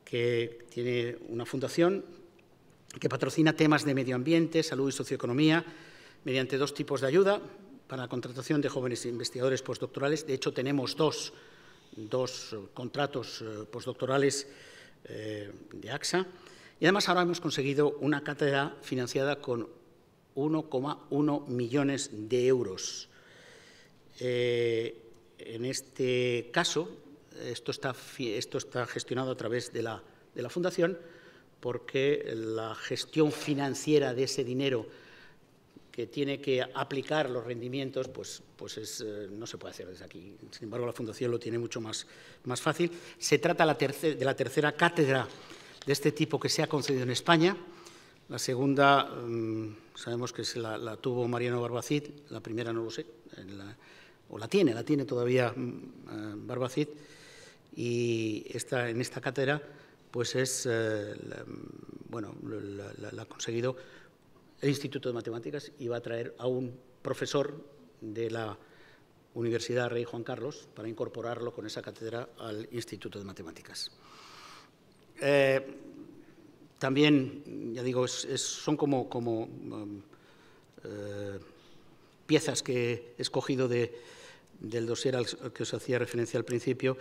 que tiene una fundación que patrocina temas de medio ambiente, salud y socioeconomía mediante dos tipos de ayuda para la contratación de jóvenes investigadores postdoctorales. De hecho, tenemos dos dos eh, contratos eh, postdoctorales eh, de AXA. Y además ahora hemos conseguido una cátedra financiada con 1,1 millones de euros. en este caso, esto está, gestionado a través de la Fundación porque la gestión financiera de ese dinero que tiene que aplicar los rendimientos, pues, pues es, eh, no se puede hacer desde aquí. Sin embargo, la Fundación lo tiene mucho más, más fácil. Se trata de la tercera cátedra de este tipo que se ha concedido en España. La segunda mm, sabemos que se la, tuvo Mariano Barbacid, la primera no lo sé, o la tiene, la tiene todavía mm, eh, Barbacid. Y esta, en esta cátedra, pues es, eh, mm, bueno, la ha conseguido el Instituto de Matemáticas iba a traer a un profesor de la Universidad Rey Juan Carlos para incorporarlo con esa cátedra al Instituto de Matemáticas. Eh, también, ya digo, son como, um, eh, piezas que he escogido del dossier al que os hacía referencia al principio,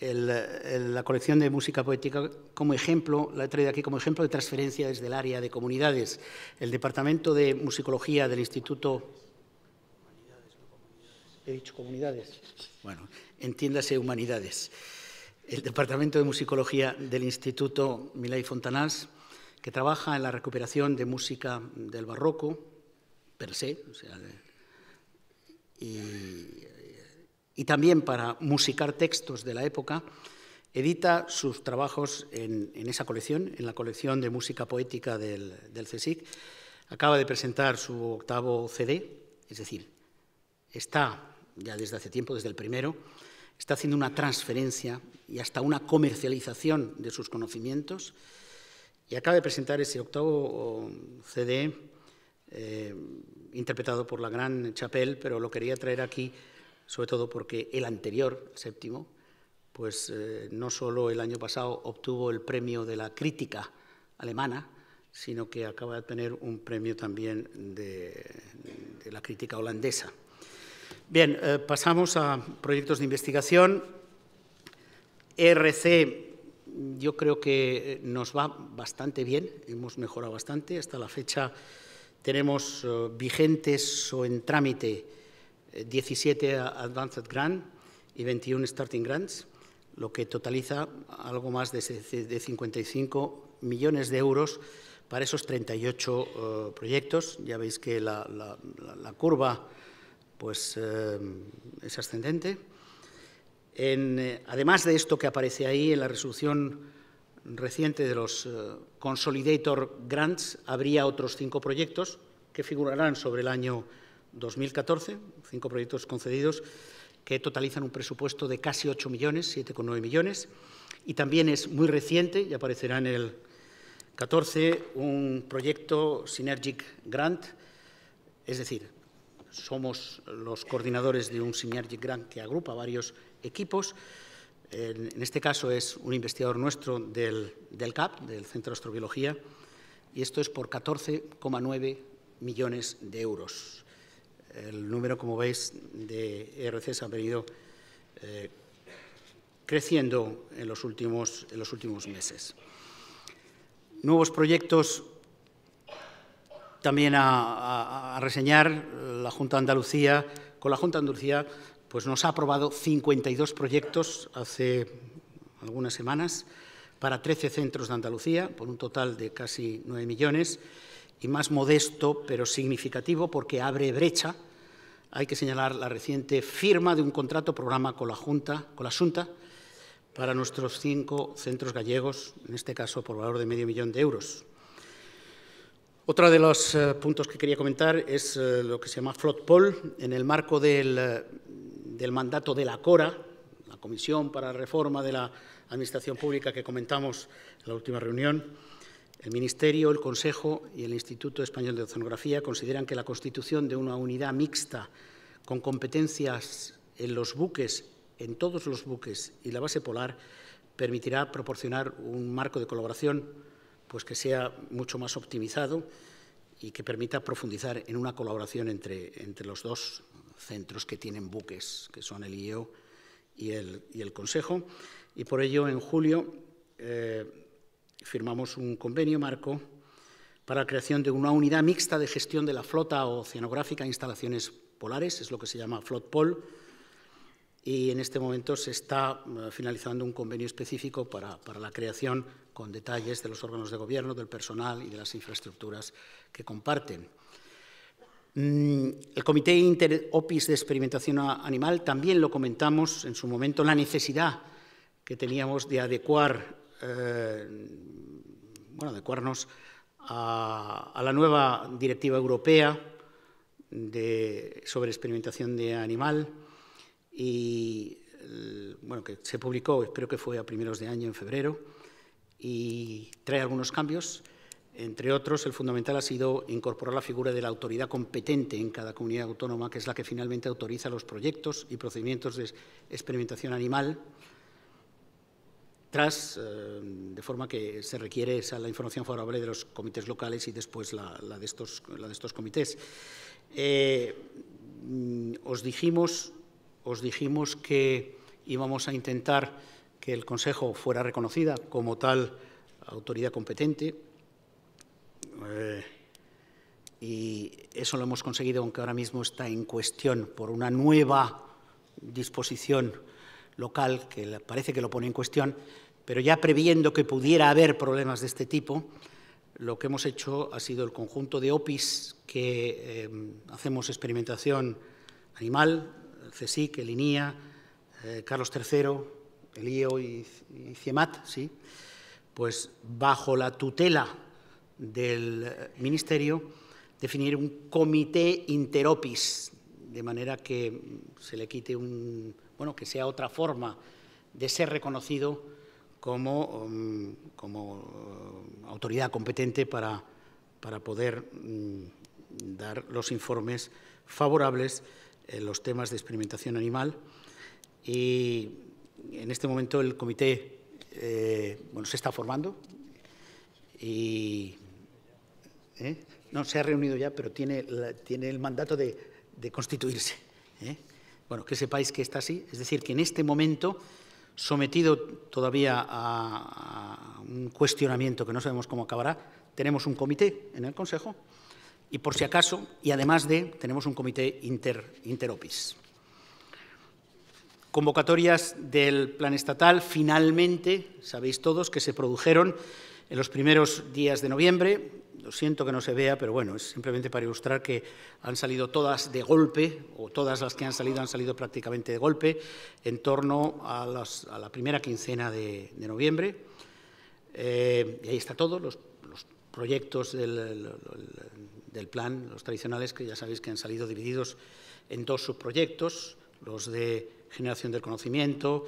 la colección de música poética como ejemplo, la he traído aquí como ejemplo de transferencia desde el área de comunidades. El Departamento de Musicología del Instituto... He dicho comunidades. Bueno, entiéndase humanidades. El Departamento de Musicología del Instituto Milay Fontanás, que trabaja en la recuperación de música del barroco, per se, o sea, y y también para musicar textos de la época, edita sus trabajos en, esa colección, en la colección de música poética del, del CSIC. Acaba de presentar su octavo CD, es decir, está ya desde hace tiempo, desde el primero, está haciendo una transferencia y hasta una comercialización de sus conocimientos. Y acaba de presentar ese octavo CD eh, interpretado por la gran Chapelle, pero lo quería traer aquí sobre todo porque el anterior, séptimo, pues eh, no solo el año pasado obtuvo el premio de la crítica alemana, sino que acaba de tener un premio también de, la crítica holandesa. Bien, eh, pasamos a proyectos de investigación. ERC yo creo que eh, nos va bastante bien, hemos mejorado bastante. Hasta la fecha tenemos vigentes o en trámite 17 Advanced Grants y 21 Starting Grants, lo que totaliza algo más de 55 millones de euros para esos 38 eh, proyectos. Ya veis que la, curva pues, eh, es ascendente. Eh, además de esto que aparece ahí, en la resolución reciente de los Consolidator Grants habría otros cinco proyectos que figurarán sobre el año 2014, cinco proyectos concedidos que totalizan un presupuesto de casi 8 millones, 7,9 millones, y también es muy reciente, ya aparecerá en el 14, un proyecto Synergic Grant, es decir, somos los coordinadores de un Synergic Grant que agrupa varios equipos, en este caso es un investigador nuestro del, del CAP, del Centro de Astrobiología, y esto es por 14,9 millones de euros. El número, como veis, de ERCs ha venido eh, creciendo en los, últimos, meses. Nuevos proyectos también a, reseñar, la Junta de Andalucía, con la Junta de Andalucía, pues nos ha aprobado 52 proyectos hace algunas semanas para 13 centros de Andalucía, por un total de casi 9 millones y más modesto, pero significativo porque abre brecha. Hay que señalar la reciente firma de un contrato programa con la Junta, con la Junta, para nuestros cinco centros gallegos, en este caso por valor de medio millón de euros. Otro de los eh, puntos que quería comentar es eh, lo que se llama Flotpol. En el marco del, eh, del, mandato de la CORA, la Comisión para la Reforma de la Administración Pública que comentamos en la última reunión, el Ministerio, el Consejo y el Instituto Español de Oceanografía consideran que la constitución de una unidad mixta con competencias en los buques, en todos los buques y la base polar, permitirá proporcionar un marco de colaboración pues, que sea mucho más optimizado y que permita profundizar en una colaboración entre, entre los dos centros que tienen buques, que son el IEO y el, Consejo. Y por ello, en julio, eh, firmamos un convenio marco para la creación de una unidad mixta de gestión de la flota oceanográfica e instalaciones polares, es lo que se llama Flotpol, y en este momento se está eh, finalizando un convenio específico para, para, la creación con detalles de los órganos de gobierno, del personal y de las infraestructuras que comparten. Mm, el Comité Interopis de Experimentación Animal también lo comentamos en su momento, la necesidad que teníamos de adecuar eh, bueno, adecuarnos a, la nueva directiva europea sobre experimentación de animal y bueno, que se publicó, creo que fue a primeros de año, en febrero, y trae algunos cambios. Entre otros, el fundamental ha sido incorporar la figura de la autoridad competente en cada comunidad autónoma, que es la que finalmente autoriza los proyectos y procedimientos de experimentación animal, tras, eh, de forma que se requiere esa, la información favorable de los comités locales y después la, de, estos, la de, estos, comités. Eh, os, dijimos, os dijimos que íbamos a intentar que el Consejo fuera reconocida como tal autoridad competente eh, y eso lo hemos conseguido, aunque ahora mismo está en cuestión por una nueva disposición local, que parece que lo pone en cuestión, pero ya previendo que pudiera haber problemas de este tipo, lo que hemos hecho ha sido el conjunto de OPIs que eh, hacemos experimentación animal, CESIC, CSIC, el eh, Carlos III, el IEO y, CIEMAT, ¿sí? pues bajo la tutela del eh, Ministerio, definir un comité interopis, de manera que se le quite un bueno, que sea otra forma de ser reconocido como, um, um, autoridad competente para, poder mm, dar los informes favorables en los temas de experimentación animal. Y en este momento el comité eh, bueno, se está formando y ¿eh? no se ha reunido ya, pero tiene, tiene el mandato de, de constituirse. ¿eh? Bueno, que sepáis que está así, es decir, que en este momento, sometido todavía a, un cuestionamiento que no sabemos cómo acabará, tenemos un comité en el Consejo y por si acaso, y además de, tenemos un comité inter, interopis. Convocatorias del plan estatal, finalmente, sabéis todos que se produjeron en los primeros días de noviembre. Lo siento que no se vea, pero bueno, es simplemente para ilustrar que han salido todas de golpe, o todas las que han salido han salido prácticamente de golpe, en torno a, la primera quincena de, noviembre. Eh, y ahí está todo, los, proyectos del plan, los tradicionales, que ya sabéis que han salido divididos en dos subproyectos, los de generación del conocimiento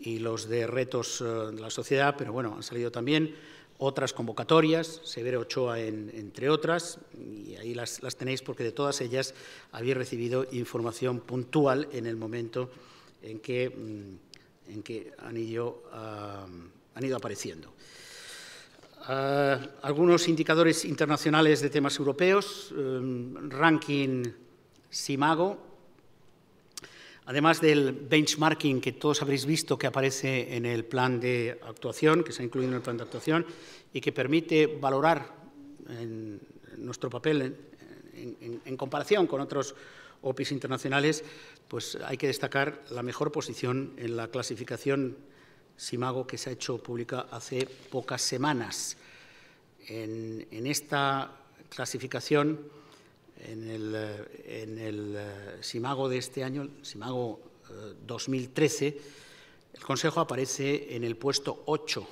y los de retos eh, de la sociedad, pero bueno, han salido también otras convocatorias, Severo Ochoa entre otras, y ahí las, tenéis porque de todas ellas habéis recibido información puntual en el momento en que, mm, en que han, ido, ah, han ido apareciendo. Ah, algunos indicadores internacionales de temas europeos, eh, ranking SIMAGO, Además del benchmarking que todos habréis visto que aparece en el plan de actuación, que se ha incluido en el plan de actuación y que permite valorar nuestro papel en, comparación con otros OPIs internacionales, pues hay que destacar la mejor posición en la clasificación Simago que se ha hecho pública hace pocas semanas. en esta clasificación en el, eh, eh, Simago de este año, el Simago 2013, eh, el Consejo aparece en el puesto 8,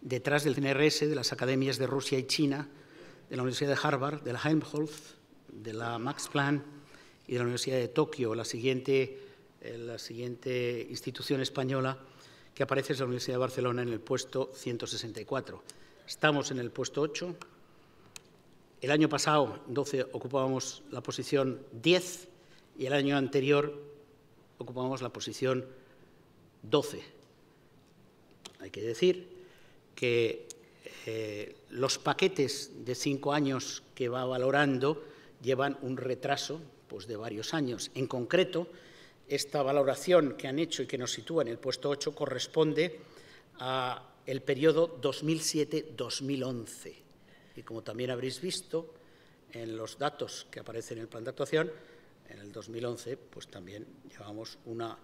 detrás del CNRS, de las academias de Rusia y China, de la Universidad de Harvard, de la Helmholtz, de la Max Planck y de la Universidad de Tokio. La siguiente, la siguiente institución española que aparece es la Universidad de Barcelona en el puesto 164. Estamos en el puesto 8, el año pasado, 12, ocupábamos la posición 10 y el año anterior ocupábamos la posición 12. Hay que decir que eh, los paquetes de cinco años que va valorando llevan un retraso pues, de varios años. En concreto, esta valoración que han hecho y que nos sitúa en el puesto 8 corresponde a el periodo 2007-2011. Y como también habréis visto en los datos que aparecen en el plan de actuación, en el 2011 pues también llevamos una,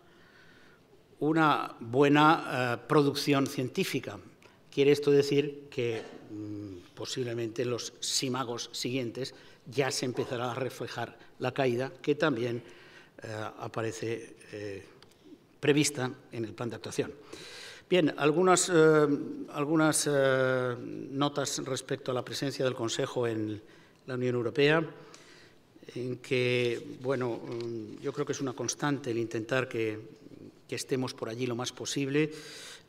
buena eh, producción científica. Quiere esto decir que mm, posiblemente en los simagos siguientes ya se empezará a reflejar la caída que también eh, aparece eh, prevista en el plan de actuación. Bien, algunas, eh, eh, notas respecto a la presencia del Consejo en la Unión Europea, en que, bueno, mm, yo creo que es una constante el intentar que, estemos por allí lo más posible.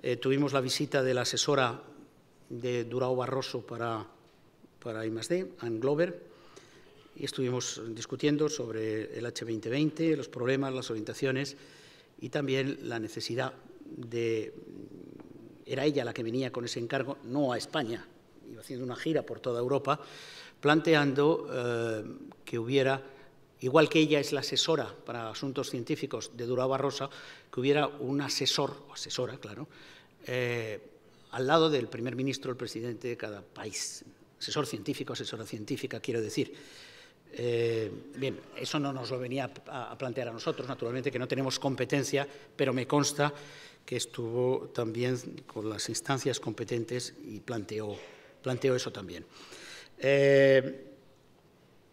Eh, tuvimos la visita de la asesora de Durao Barroso para, para I+.D., Anne Glover, y estuvimos discutiendo sobre el H2020, los problemas, las orientaciones y también la necesidad de... Era ella la que venía con ese encargo, no a España, iba haciendo una gira por toda Europa, planteando eh, que hubiera, igual que ella es la asesora para asuntos científicos de Durava Barrosa, que hubiera un asesor, o asesora, claro, eh, al lado del primer ministro, el presidente de cada país. Asesor científico, asesora científica, quiero decir. Eh, bien, eso no nos lo venía a plantear a nosotros, naturalmente que no tenemos competencia, pero me consta que estuvo también con las instancias competentes y planteó, planteó eso también. Eh,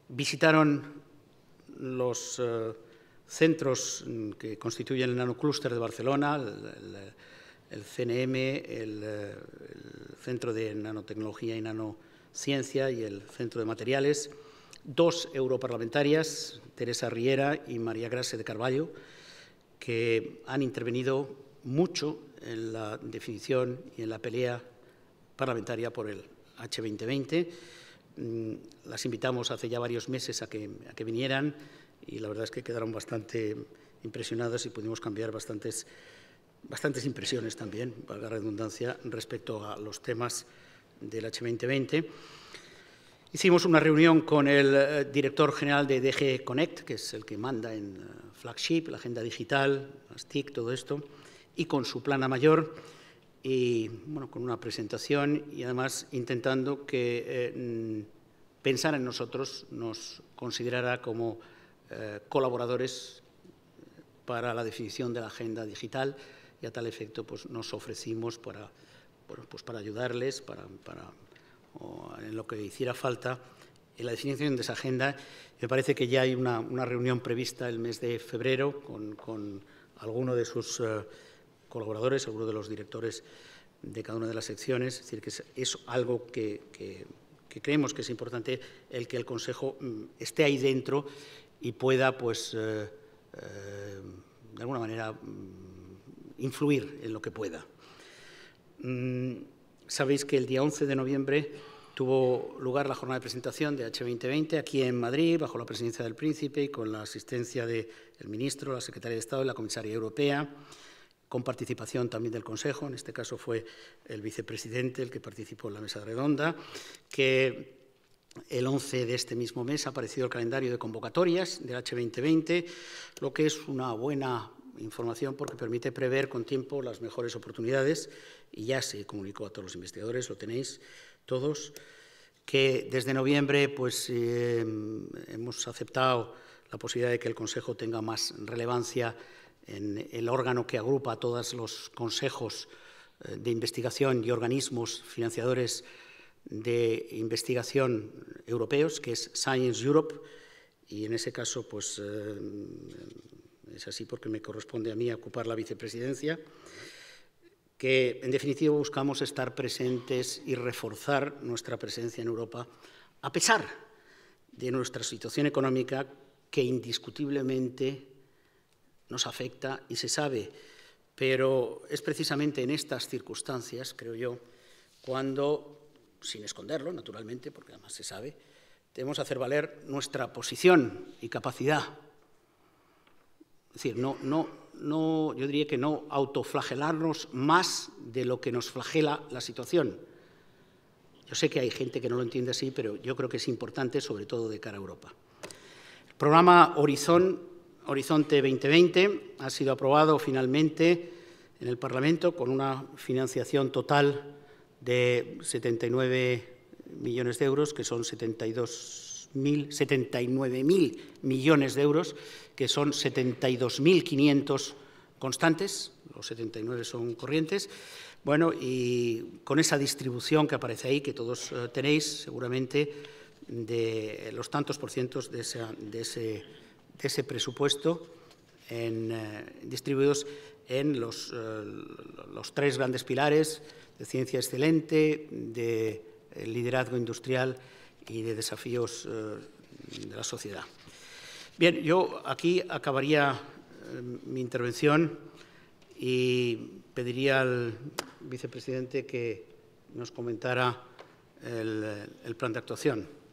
visitaron los eh, centros que constituyen el nanoclúster de Barcelona, el, CNM, eh, el, Centro de Nanotecnología y Nanociencia y el Centro de Materiales, dos europarlamentarias, Teresa Riera y María Grase de Carballo, que han intervenido mucho en la definición y en la pelea parlamentaria por el H2020. Mm, las invitamos hace ya varios meses a que, vinieran y la verdad es que quedaron bastante impresionadas y pudimos cambiar bastantes, bastantes impresiones también, valga la redundancia, respecto a los temas del H2020. Hicimos una reunión con el eh, director general de DG Connect, que es el que manda en eh, Flagship, la agenda digital, las TIC, todo esto y con su plana mayor y bueno, con una presentación y además intentando que eh, mm, pensar en nosotros nos considerara como eh, colaboradores eh, para la definición de la agenda digital y a tal efecto pues, nos ofrecimos para, pues, para ayudarles, para, en lo que hiciera falta en la definición de esa agenda. Me parece que ya hay una, reunión prevista el mes de febrero con, alguno de sus... Eh, colaboradores, seguro de los directores de cada una de las secciones. Es decir, que es, algo que, creemos que es importante el que el Consejo mm, esté ahí dentro y pueda, pues, eh, eh, de alguna manera, mm, influir en lo que pueda. Mm, sabéis que el día 11 de noviembre tuvo lugar la jornada de presentación de H2020 aquí en Madrid, bajo la presidencia del Príncipe y con la asistencia del ministro, la secretaria de Estado y la comisaria europea con participación también del Consejo, en este caso fue el vicepresidente el que participó en la mesa redonda, que el 11 de este mismo mes ha aparecido el calendario de convocatorias del H2020, lo que es una buena información porque permite prever con tiempo las mejores oportunidades y ya se comunicó a todos los investigadores, lo tenéis todos, que desde noviembre pues, eh, hemos aceptado la posibilidad de que el Consejo tenga más relevancia en el órgano que agrupa a todos los consejos eh, de investigación y organismos financiadores de investigación europeos, que es Science Europe, y en ese caso pues eh, es así porque me corresponde a mí ocupar la vicepresidencia, que en definitiva buscamos estar presentes y reforzar nuestra presencia en Europa a pesar de nuestra situación económica que indiscutiblemente nos afecta y se sabe, pero es precisamente en estas circunstancias, creo yo, cuando, sin esconderlo, naturalmente, porque además se sabe, debemos hacer valer nuestra posición y capacidad. Es decir, no, no, no, yo diría que no autoflagelarnos más de lo que nos flagela la situación. Yo sé que hay gente que no lo entiende así, pero yo creo que es importante, sobre todo de cara a Europa. El programa Horizon Horizonte 2020 ha sido aprobado finalmente en el Parlamento con una financiación total de 79 millones de euros, que son 79.000 millones de euros, que son 72.500 constantes, los 79 son corrientes. Bueno, y con esa distribución que aparece ahí, que todos eh, tenéis seguramente, de los tantos por cientos de ese de ese presupuesto eh, distribuidos en eh, los, tres grandes pilares de ciencia excelente, de eh, liderazgo industrial y de desafíos de la sociedad. Bien, yo aquí acabaría mi intervención y pediría al vicepresidente que nos comentara el plan de actuación.